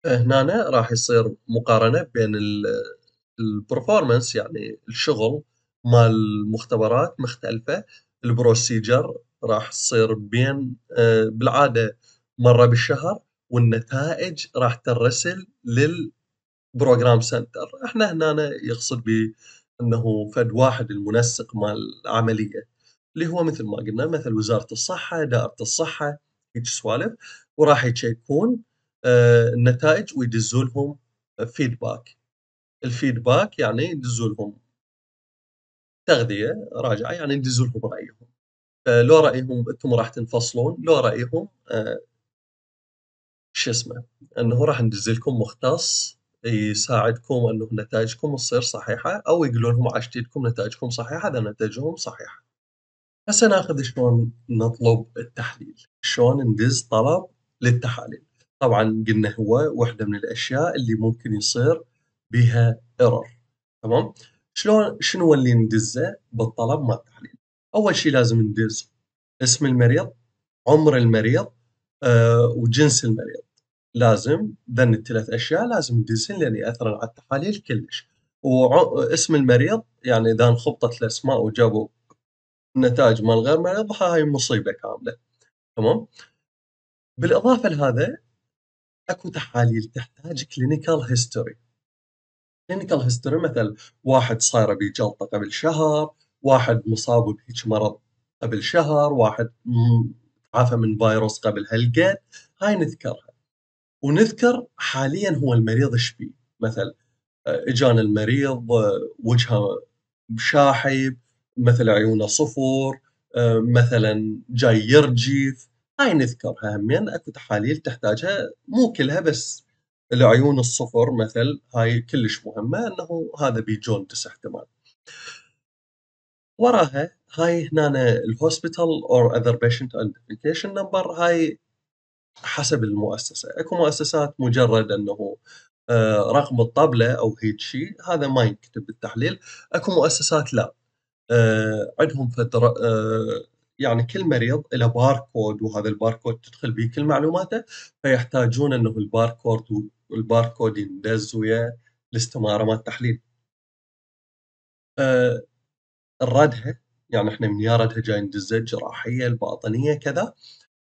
هنا راح يصير مقارنه بين البرفورمانس يعني الشغل مال المختبرات مختلفه البروسيجر راح تصير بين آه، بالعاده مره بالشهر والنتائج راح ترسل للبروجرام سنتر احنا هنا يقصد ب انه فد واحد المنسق مال العمليه اللي هو مثل ما قلنا مثل وزاره الصحه دائره الصحه هيك سوالف وراح يشيكون آه، النتائج ويدزوا لهم فيدباك الفيدباك يعني يدزوا لهم تغذيه راجعه يعني يدزوا لهم رايهم فلو آه، رايهم انتم راح تنفصلون لو رايهم آه، شو اسمه انه راح ندز لكم مختص يساعدكم انه نتائجكم تصير صحيحه او يقولون هم عشتيتكم نتائجكم صحيحه اذا نتائجهم صحيحه. هسه ناخذ شلون نطلب التحليل، شلون ندز طلب للتحاليل. طبعا قلنا هو واحده من الاشياء اللي ممكن يصير بها ايرور تمام؟ شلون شنو اللي ندزه بالطلب مال التحليل؟ اول شيء لازم ندز اسم المريض، عمر المريض، آه وجنس المريض. لازم ذن الثلاث اشياء لازم تدزن لان ياثرن على التحاليل كلش واسم المريض يعني اذا انخبطت الاسماء وجابوا نتائج مال غير مريض هاي مصيبه كامله تمام بالاضافه لهذا اكو تحاليل تحتاج كلينيكال هيستوري كلينيكال هيستوري مثل واحد صايره بجلطه جلطه قبل شهر واحد مصاب بهيج مرض قبل شهر واحد عافى من فيروس قبل هالقد هاي نذكرها ونذكر حاليا هو المريض ايش مثلا آه، اجانا المريض آه، وجهه شاحب مثل عيونه صفور آه، مثلا جاي يرجف هاي نذكرها همين اكو تحاليل تحتاجها مو كلها بس العيون الصفر مثل هاي كلش مهمه انه هذا بجوندس احتمال وراها هاي هنا الهوسبيتال اور اذر بيشنت ايدنتيفيكيشن نمبر هاي حسب المؤسسه اكو مؤسسات مجرد انه آه، رقم الطبله او هيج شيء هذا ما ينكتب بالتحليل اكو مؤسسات لا آه، عندهم فتره آه، يعني كل مريض له باركود وهذا الباركود تدخل به كل معلوماته فيحتاجون انه الباركود والباركود يندز ويا الاستماره مال التحليل. الردها يعني احنا من يا ردها جاي ندز الجراحيه الباطنيه كذا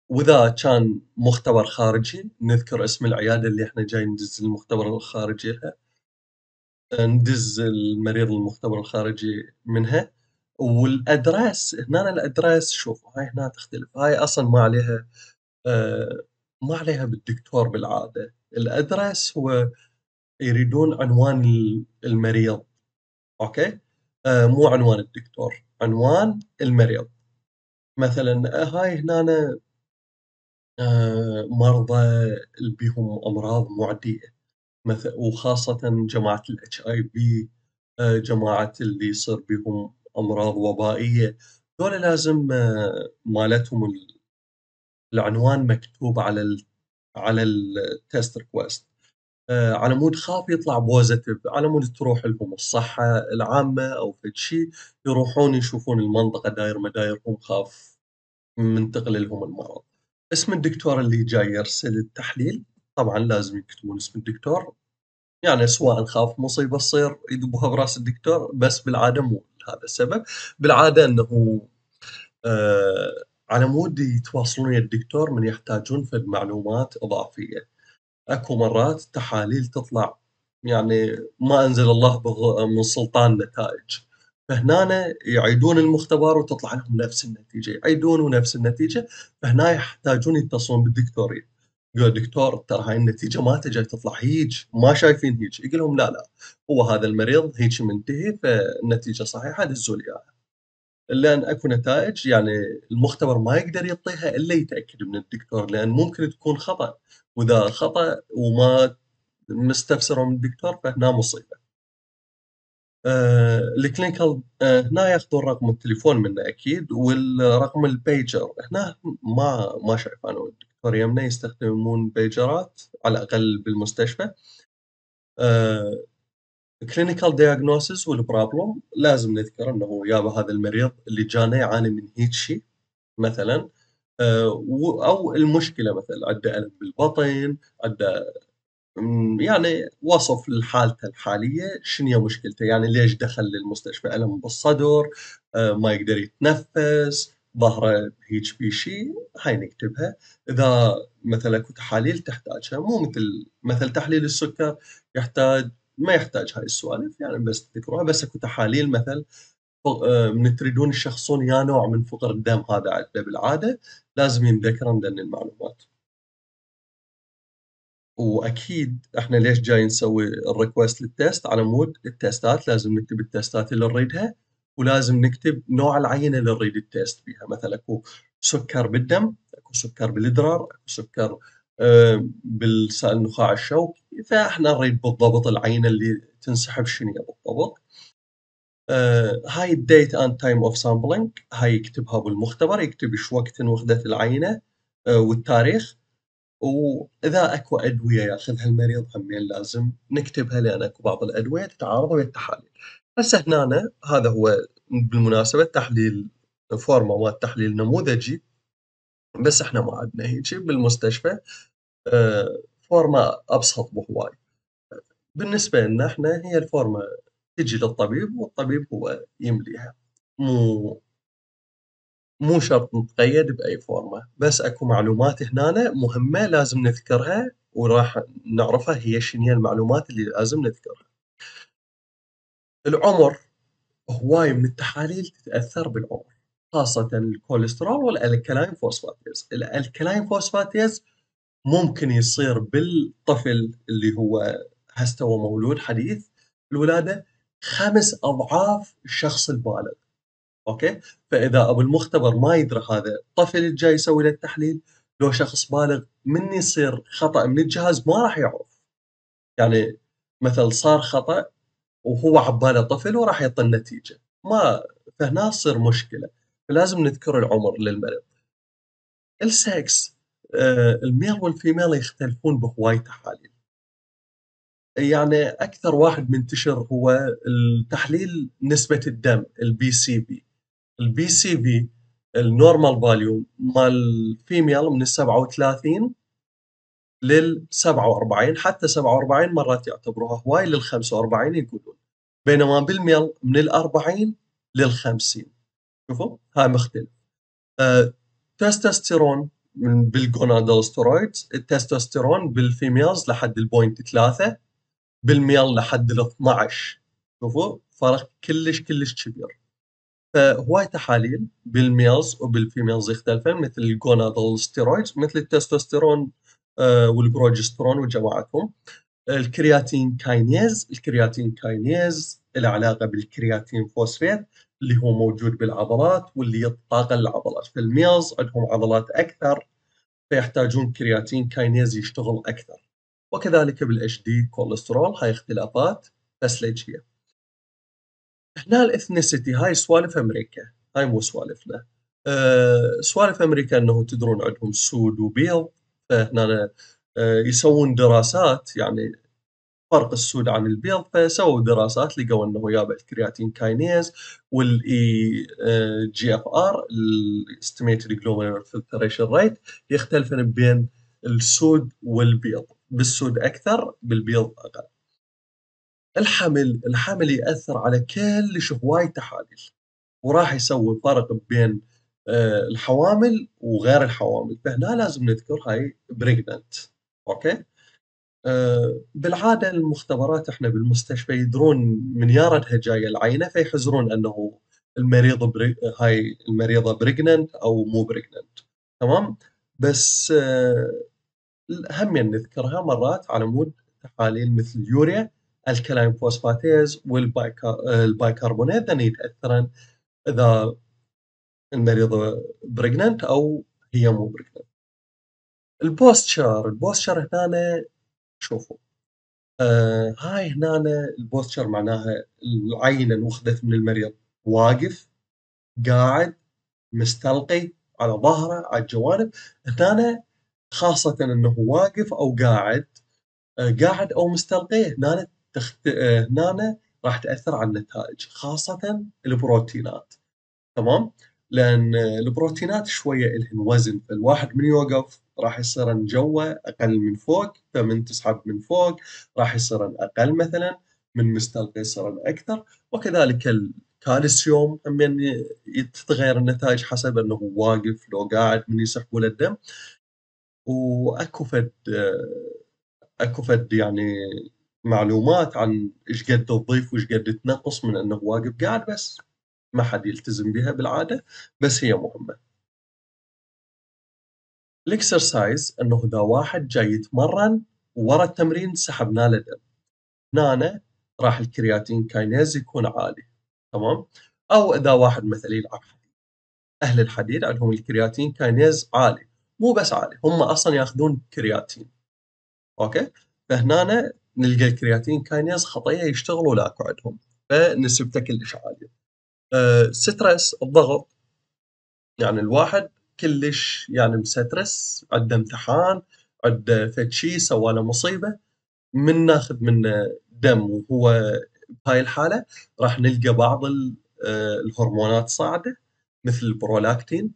واذا كان مختبر خارجي نذكر اسم العياده اللي احنا جاي ندز المختبر الخارجي لها ندز المريض المختبر الخارجي منها والادرس هنا الادرس شوف هاي هنا تختلف هاي اصلا ما عليها آه ما عليها بالدكتور بالعاده الادرس هو يريدون عنوان المريض اوكي آه مو عنوان الدكتور عنوان المريض مثلا هاي هنا آه، مرضى اللي بيهم امراض معديه مثل وخاصه جماعه الاتش اي آه، بي جماعه اللي يصير بيهم امراض وبائيه دول لازم آه، مالتهم العنوان مكتوب على ال على التيست ريكوست على مود خاف يطلع بوزيتيف على مود تروح لهم الصحه العامه او فد شيء يروحون يشوفون المنطقه داير ما دايرهم خاف منتقل لهم المرض اسم الدكتور اللي جاي يرسل التحليل طبعا لازم يكتبون اسم الدكتور يعني سواء خاف مصيبه تصير يذبوها براس الدكتور بس بالعاده مو هذا السبب بالعاده انه آه على مود يتواصلون ويا الدكتور من يحتاجون في المعلومات اضافيه اكو مرات تحاليل تطلع يعني ما انزل الله من سلطان نتائج فهنا يعيدون المختبر وتطلع لهم نفس النتيجه يعيدون ونفس النتيجه فهنا يحتاجون يتصلون بالدكتور يقول دكتور ترى هاي النتيجه ما تجي تطلع هيج ما شايفين هيج يقول لهم لا لا هو هذا المريض هيج منتهي فالنتيجه صحيحه دزوا لي اياها لان اكو نتائج يعني المختبر ما يقدر يعطيها الا يتاكد من الدكتور لان ممكن تكون خطا واذا خطا وما مستفسره من الدكتور فهنا مصيبه آه الكلينيكال آه هنا ياخذوا رقم التليفون منا اكيد والرقم البيجر هنا ما ما شايف انا والدكتور يمنا يستخدمون بيجرات على الاقل بالمستشفى كلينيكال دياغنوسيس والبروبلم لازم نذكر انه يابا هذا المريض اللي جانا يعاني من هيك شيء مثلا آه، او المشكله مثلا عنده الم بالبطن عنده يعني وصف لحالته الحاليه شنو مشكلته يعني ليش دخل للمستشفى الم بالصدر آه، ما يقدر يتنفس ظهره هيج بي شيء هاي نكتبها اذا مثلا اكو تحاليل تحتاجها مو مثل مثل تحليل السكر يحتاج ما يحتاج هاي السوالف يعني بس تذكروها بس اكو تحاليل مثل آه، من تريدون الشخصون يا نوع من فقر الدم هذا عنده بالعاده لازم ينذكرن لان المعلومات واكيد احنا ليش جاي نسوي الريكوست للتست على مود التستات لازم نكتب التستات اللي نريدها ولازم نكتب نوع العينه اللي نريد التست بيها مثلا اكو سكر بالدم اكو سكر بالادرار اكو سكر بالسائل النخاع الشوكي فاحنا نريد بالضبط العينه اللي تنسحب شنو بالضبط آه هاي الديت اند تايم اوف سامبلينج هاي يكتبها بالمختبر يكتب ايش وقت وخذت العينه آه والتاريخ واذا اكو ادويه ياخذها المريض همين لازم نكتبها لان اكو بعض الادويه تتعارض ويا التحاليل. هسه هنا هذا هو بالمناسبه تحليل فورما مال تحليل نموذجي بس احنا ما عندنا هيجي بالمستشفى آه، فورما ابسط بهواي. بالنسبه لنا احنا هي الفورما تجي للطبيب والطبيب هو يمليها مو مو شرط نتقيد باي فورمه بس اكو معلومات هنا مهمه لازم نذكرها وراح نعرفها هي شنو هي المعلومات اللي لازم نذكرها العمر هواي من التحاليل تتاثر بالعمر خاصه الكوليسترول والالكلاين فوسفاتيز الالكلاين فوسفاتيز ممكن يصير بالطفل اللي هو هسه مولود حديث الولاده خمس اضعاف الشخص البالغ اوكي فاذا ابو المختبر ما يدري هذا الطفل الجاي يسوي له التحليل لو شخص بالغ من يصير خطا من الجهاز ما راح يعرف يعني مثل صار خطا وهو عباله طفل وراح يعطي النتيجه ما فهنا تصير مشكله فلازم نذكر العمر للمريض السكس آه الميل والفيميل يختلفون بهواي تحاليل يعني اكثر واحد منتشر هو التحليل نسبه الدم البي سي بي البي سي بي النورمال فاليو مال فيميل من ال 37 لل 47 حتى 47 مرات يعتبروها هواي لل 45 يقولون بينما بالميل من ال 40 لل 50 شوفوا هاي مختلف أه تستوستيرون من بالجونادوسترويدز التستوستيرون بالفيميلز لحد البوينت 3 بالميل لحد ال 12 شوفوا فرق كلش كلش كبير فهواي تحاليل بالميلز وبالفيميلز يختلفن مثل الجونادول ستيرويدز مثل التستوستيرون آه، والبروجسترون وجماعتهم الكرياتين كاينيز الكرياتين كاينيز له علاقه بالكرياتين فوسفيت اللي هو موجود بالعضلات واللي يطاق العضلات فالميلز عندهم عضلات اكثر فيحتاجون كرياتين كاينيز يشتغل اكثر وكذلك بالاتش دي كوليسترول هاي اختلافات بس ليش هي هنا الاثنيسيتي هاي سوالف امريكا هاي مو سوالفنا أه سوالف امريكا انه تدرون عندهم سود وبيض فهنا أه يسوون دراسات يعني فرق السود عن البيض فسووا دراسات لقوا انه يابا الكرياتين كاينيز والاي جي اف ار الاستيميتد جلوبال فلتريشن ريت يختلفن بين السود والبيض بالسود اكثر بالبيض اقل الحمل الحمل ياثر على كلش شهواي تحاليل وراح يسوي فرق بين آه، الحوامل وغير الحوامل فهنا لازم نذكر هاي بريجننت اوكي آه، بالعاده المختبرات احنا بالمستشفى يدرون من ياردها جايه العينه فيحزرون انه المريضه بري... هاي المريضه بريجننت او مو بريجننت تمام بس آه، هم نذكرها مرات على مود تحاليل مثل اليوريا الكلاين فوسفاتيز والبايكربونات ذن يعني يتاثرن اذا المريضه بريجننت او هي مو بريجننت البوستشر البوستشر هنا شوفوا آه هاي هنا البوستشر معناها العينه اللي من المريض واقف قاعد مستلقي على ظهره على الجوانب هنا خاصه انه واقف او قاعد آه قاعد او مستلقي هنا تخت... آه، هنا راح تاثر على النتائج خاصه البروتينات تمام لان البروتينات شويه الهن وزن فالواحد من يوقف راح يصير جوه اقل من فوق فمن تسحب من فوق راح يصير اقل مثلا من مستلقي يصير اكثر وكذلك الكالسيوم هم تتغير النتائج حسب انه واقف لو قاعد من يسحبوا له الدم واكو فد آه، اكو فد يعني معلومات عن ايش قد تضيف وايش قد تنقص من انه واقف قاعد بس ما حد يلتزم بها بالعاده بس هي مهمه. الاكسرسايز انه اذا واحد جاي يتمرن ورا التمرين سحبنا له دم. هنا راح الكرياتين كاينيز يكون عالي تمام؟ او اذا واحد مثلا يلعب حديد. اهل الحديد عندهم الكرياتين كاينيز عالي، مو بس عالي هم اصلا ياخذون كرياتين. اوكي؟ فهنا نلقى الكرياتين كاينيز خطيه يشتغلوا لاكو عندهم فنسبته كلش عاليه أه الضغط يعني الواحد كلش يعني مسترس عنده امتحان عنده فد شيء سوى له مصيبه من ناخذ منه دم وهو بهاي الحاله راح نلقى بعض آه، الهرمونات صاعده مثل البرولاكتين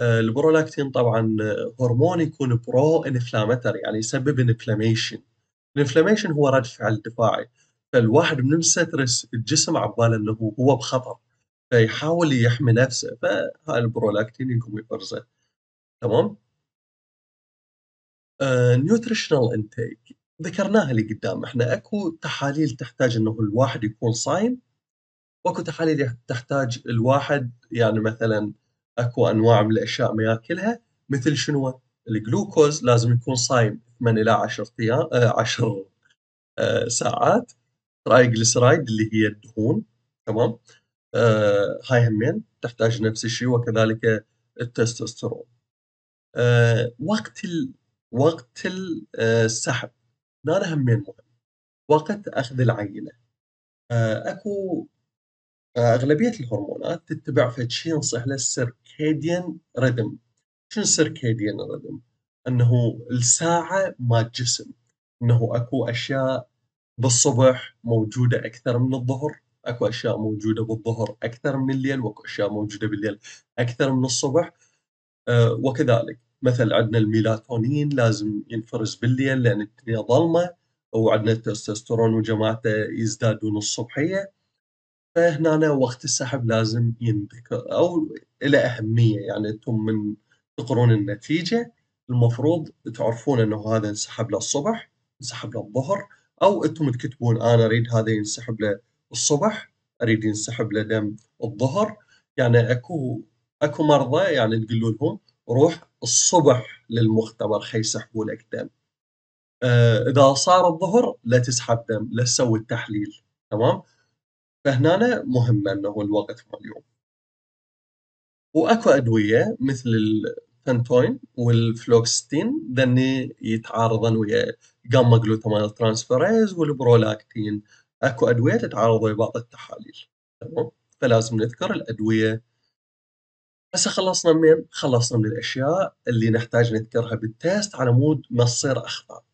آه، البرولاكتين طبعا هرمون يكون برو انفلامتر يعني يسبب انفلاميشن الانفلاميشن هو رد فعل دفاعي فالواحد من بنمسترس الجسم عباله انه هو بخطر فيحاول يحمي نفسه فهاي البرولاكتين يقوم يفرزه تمام نيوتريشنال آه، انتيك ذكرناها اللي قدام احنا اكو تحاليل تحتاج انه الواحد يكون صايم واكو تحاليل تحتاج الواحد يعني مثلا اكو انواع من الاشياء ما ياكلها مثل شنو الجلوكوز لازم يكون صايم 8 الى 10 ايام 10 ساعات ترايجليسرايد اللي هي الدهون تمام آه هاي همين تحتاج نفس الشيء وكذلك التستوستيرون آه وقت ال... وقت آه، السحب هذا همين مهم وقت اخذ العينه آه اكو آه اغلبيه الهرمونات تتبع فد شيء ينصح له السيركاديان ريدم شو السيركيديان ريذم؟ انه الساعه ما جسم انه اكو اشياء بالصبح موجوده اكثر من الظهر اكو اشياء موجوده بالظهر اكثر من الليل واكو اشياء موجوده بالليل اكثر من الصبح آه، وكذلك مثل عندنا الميلاتونين لازم ينفرز بالليل لان الدنيا ظلمه وعندنا التستوستيرون وجماعته يزدادون الصبحيه فهنا وقت السحب لازم ينذكر او له اهميه يعني انتم من تقرون النتيجة المفروض تعرفون انه هذا انسحب له الصبح انسحب له الظهر او انتم تكتبون انا اريد هذا ينسحب له الصبح اريد ينسحب له دم الظهر يعني اكو اكو مرضى يعني تقول لهم روح الصبح للمختبر خي يسحبوا لك دم آه، اذا صار الظهر لا تسحب دم لا تسوي التحليل تمام فهنا مهمه انه الوقت مال اليوم واكو ادويه مثل فانتوين والفلوكستين ذني يتعارضن ويا جاما جلوتاميل ترانسفيريز والبرولاكتين اكو ادويه تتعارض ويا بعض التحاليل تمام فلازم نذكر الادويه هسه خلصنا من خلصنا من الاشياء اللي نحتاج نذكرها بالتيست على مود ما تصير اخطاء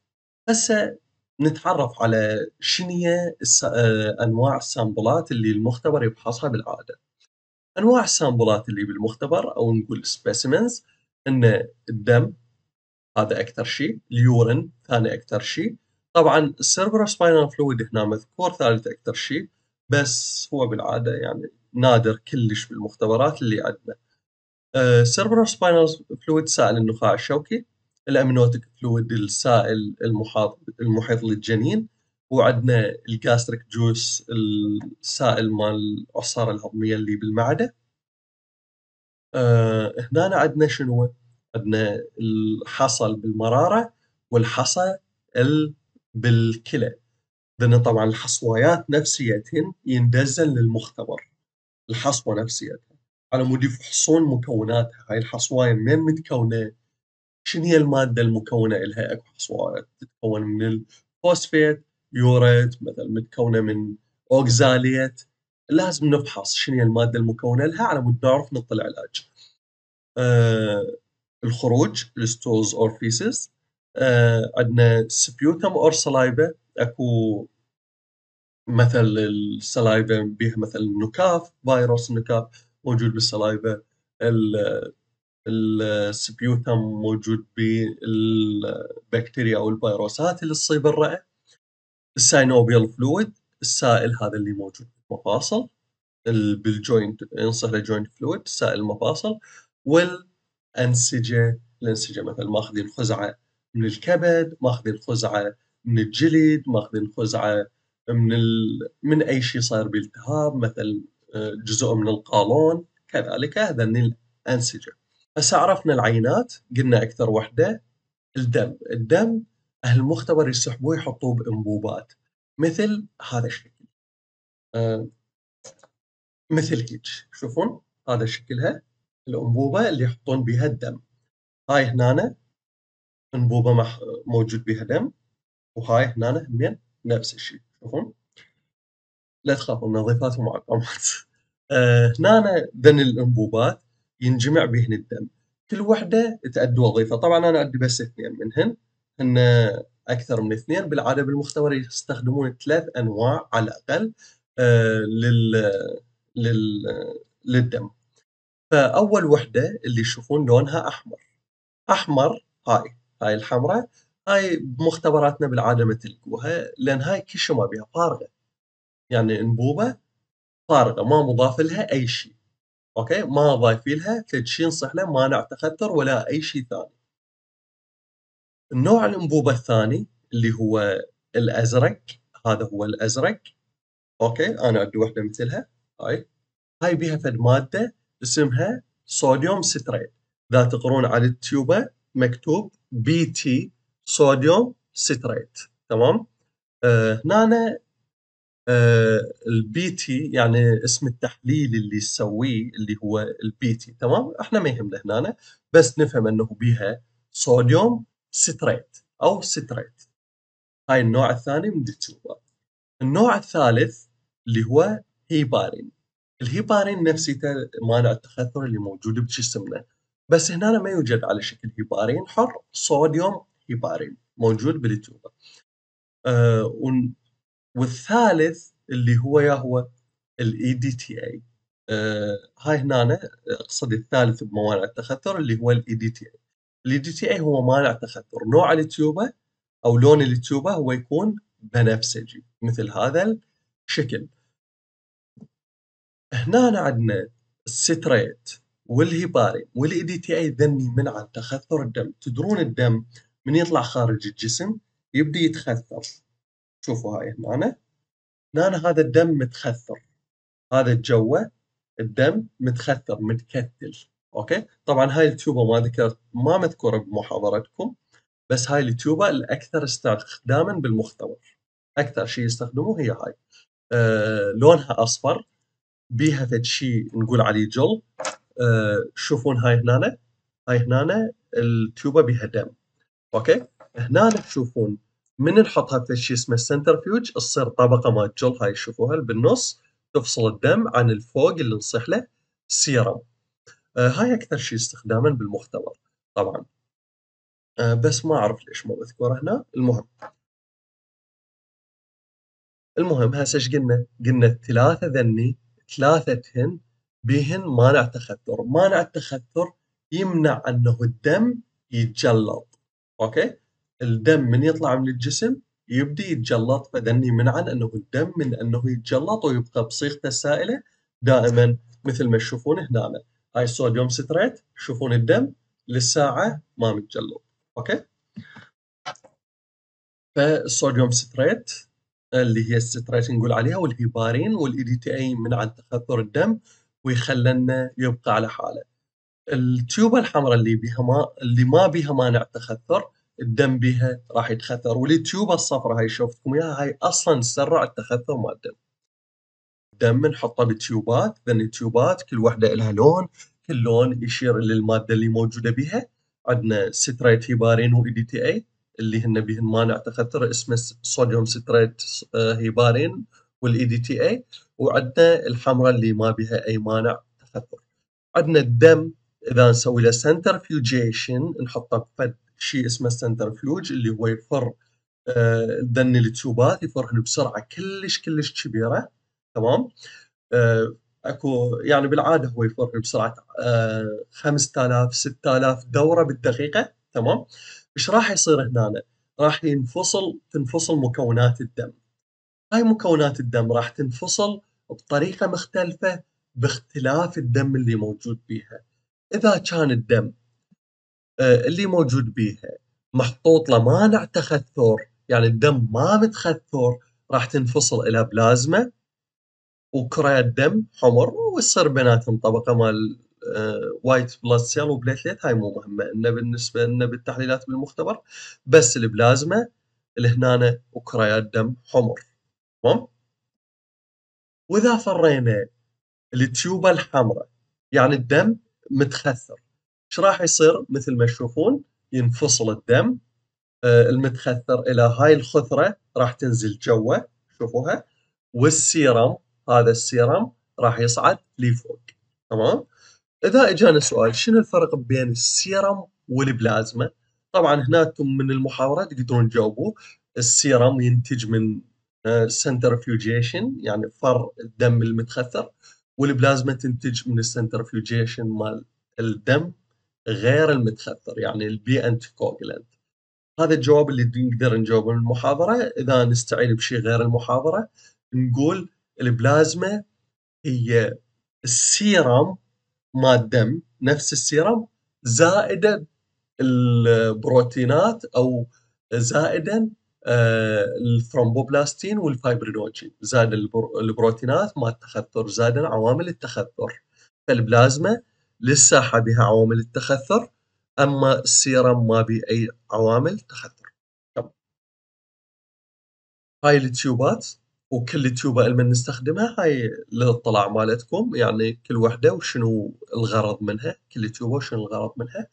هسه نتعرف على شنية الس... آه، انواع السامبلات اللي المختبر يفحصها بالعاده انواع السامبلات اللي بالمختبر او نقول سبيسيمنز ان الدم هذا اكثر شيء اليورين ثاني اكثر شيء طبعا السيربرا سباينال فلويد هنا مذكور ثالث اكثر شيء بس هو بالعاده يعني نادر كلش بالمختبرات اللي عندنا السيربرا آه، سباينال فلويد سائل النخاع الشوكي الامينوتيك فلويد السائل المحاط المحيط للجنين وعندنا الجاستريك جوس السائل مال العصاره الهضميه اللي بالمعده آه هنا عندنا شنو؟ عندنا الحصل بالمراره والحصى بالكلى لان طبعا الحصويات نفسيتهن يندزن للمختبر الحصوه نفسيتها على مود يفحصون مكوناتها هاي الحصوايه من متكونه شنو هي الماده المكونه لها اكو حصوايه تتكون من الفوسفيت يوريت مثلا متكونه من اوكزاليت لازم نفحص شنو هي الماده المكونه لها على مود نعرف نطلع العلاج. آه الخروج الستولز اور فيسز آه عندنا سبيوتم اور سلايفا اكو مثل السلايفا بيها مثل النكاف فيروس النكاف موجود بالسلايفا السبيوتم موجود بالبكتيريا او الفيروسات اللي تصيب الرئه الساينوبيال فلويد السائل هذا اللي موجود مفاصل بالجوينت ينصح لجوينت فلويد سائل المفاصل والانسجه الانسجه مثلا ماخذين خزعه من الكبد ماخذين خزعه من الجلد ماخذين خزعه من ال... من اي شيء صاير بالتهاب مثلا آه، جزء من القالون كذلك هذا من الانسجه هسه عرفنا العينات قلنا اكثر وحده الدم الدم اهل المختبر يسحبوه يحطوه بانبوبات مثل هذا الشيء آه، مثل هيك شوفون هذا شكلها الانبوبه اللي يحطون بها الدم هاي هنا انبوبه موجود بها دم وهاي هنا همين نفس الشيء شوفون لا تخافوا نظيفات ومعقمات (laughs) آه، هنا ذن الانبوبات ينجمع بهن الدم كل وحده تأدي وظيفه طبعا انا عندي بس اثنين منهن هن اكثر من اثنين بالعاده بالمختبر يستخدمون ثلاث انواع على الاقل لل لل للدم فاول وحده اللي تشوفون لونها احمر احمر هاي هاي الحمراء هاي بمختبراتنا بالعاده ما تلقوها لان هاي كل شيء ما بيها فارغه يعني انبوبه فارغه ما مضاف لها اي شيء اوكي ما ضايفين لها فد شيء نصح له مانع تخثر ولا اي شيء ثاني النوع الانبوبه الثاني اللي هو الازرق هذا هو الازرق اوكي انا عندي وحده مثلها هاي هاي بيها فد ماده اسمها صوديوم سترات اذا تقرون على التيوبه مكتوب بي تي صوديوم سترات تمام آه هنا آه البي تي يعني اسم التحليل اللي يسويه اللي هو البي تي تمام احنا ما يهمنا هنا بس نفهم انه بيها صوديوم سترات او سترات هاي النوع الثاني من التيوبه النوع الثالث اللي هو هيبارين الهيبارين نفسيته مانع التخثر اللي موجود بجسمنا بس هنا ما يوجد على شكل هيبارين حر صوديوم هيبارين موجود بالتوبة آه والثالث اللي هو يا هو الاي دي تي اي هاي هنا اقصد الثالث بموانع التخثر اللي هو الاي دي تي اي الاي دي تي اي هو مانع تخثر نوع التوبة او لون التوبة هو يكون بنفسجي مثل هذا الشكل هنا عندنا الستريت والهيبارين والاي تي اي ذني منع تخثر الدم تدرون الدم من يطلع خارج الجسم يبدي يتخثر شوفوا هاي هنا هنا هذا الدم متخثر هذا جوه الدم متخثر متكتل اوكي طبعا هاي التوبه ما ذكرت ما مذكوره بمحاضرتكم بس هاي التوبه الاكثر استخداما بالمختبر اكثر شيء يستخدموه هي هاي أه لونها اصفر بيها فد شيء نقول عليه جل آه شوفون هاي هنا هاي هنا التوبة بيها دم اوكي هنا تشوفون من نحطها في شيء اسمه سنترفيوج تصير طبقه مال جل هاي شوفوها بالنص تفصل الدم عن الفوق اللي نصيح له سيرم آه هاي اكثر شيء استخداما بالمختبر طبعا آه بس ما اعرف ليش ما مذكور هنا المهم المهم هسه ايش قلنا؟ قلنا الثلاثه ذني ثلاثتهن بهن مانع تخثر مانع التخثر يمنع أنه الدم يتجلط أوكي الدم من يطلع من الجسم يبدي يتجلط فدني يمنعن أنه الدم من أنه يتجلط ويبقى بصيغته السائلة دائما مثل ما تشوفون هنا هاي الصوديوم ستريت تشوفون الدم للساعة ما متجلط أوكي فالصوديوم ستريت اللي هي السترات نقول عليها والهيبارين والاي دي تي اي يمنع عن تخثر الدم ويخلنا يبقى على حاله التيوبة الحمراء اللي بها ما اللي ما بها مانع تخثر الدم بها راح يتخثر والتيوبة الصفراء هاي شوفتكم اياها هاي اصلا تسرع التخثر مال الدم الدم نحطه بتيوبات ذن التيوبات كل وحده لها لون كل لون يشير للماده اللي موجوده بها عندنا سترايت هيبارين واي دي تي اي اللي هن بهن مانع تخثر اسمه صوديوم سترات آه، هيبارين والاي دي تي اي وعندنا الحمراء اللي ما بها اي مانع تخثر عندنا الدم اذا نسوي له سنترفيوجيشن نحطه بفد شيء اسمه سنترفيوج اللي هو يفر آه، دن التوبات يفرهن بسرعه كلش كلش كبيره تمام آه، اكو يعني بالعاده هو يفر بسرعه 5000 6000 دوره بالدقيقه تمام ايش راح يصير هنا؟ راح ينفصل تنفصل مكونات الدم. هاي مكونات الدم راح تنفصل بطريقه مختلفه باختلاف الدم اللي موجود بيها. اذا كان الدم آه، اللي موجود بيها محطوط لمانع تخثر يعني الدم ما متخثر راح تنفصل الى بلازما وكريات دم حمر وتصير بيناتهم طبقه مال وايت بلاد سيل وبليتليت هاي مو مهمه انه بالنسبه لنا بالتحليلات بالمختبر بس البلازما هنا وكريات دم حمر تمام واذا فرينا التيوبه الحمراء يعني الدم متخثر ايش راح يصير مثل ما تشوفون ينفصل الدم آه، المتخثر الى هاي الخثره راح تنزل جوا شوفوها والسيرم هذا السيرم راح يصعد لفوق تمام اذا اجانا سؤال شنو الفرق بين السيرم والبلازما؟ طبعا هناكم من المحاورات تقدرون تجاوبوا السيرم ينتج من سنترفيوجيشن آه، يعني فر الدم المتخثر والبلازما تنتج من السنترفيوجيشن مال الدم غير المتخثر يعني البي انتيكوجلانت هذا الجواب اللي نقدر نجاوبه من المحاضرة إذا نستعين بشيء غير المحاضرة نقول البلازما هي السيرم مال الدم نفس السيرم زائدا البروتينات او زائدا آه، الثرومبوبلاستين والفايبرينوجين زاد البروتينات مال التخثر زاد عوامل التخثر فالبلازما لسه بها عوامل التخثر اما السيرم ما بي اي عوامل تخثر هاي التيوبات وكل التيوبائل من نستخدمها هاي للاطلاع مالتكم يعني كل وحده وشنو الغرض منها كل تيوبه وشنو الغرض منها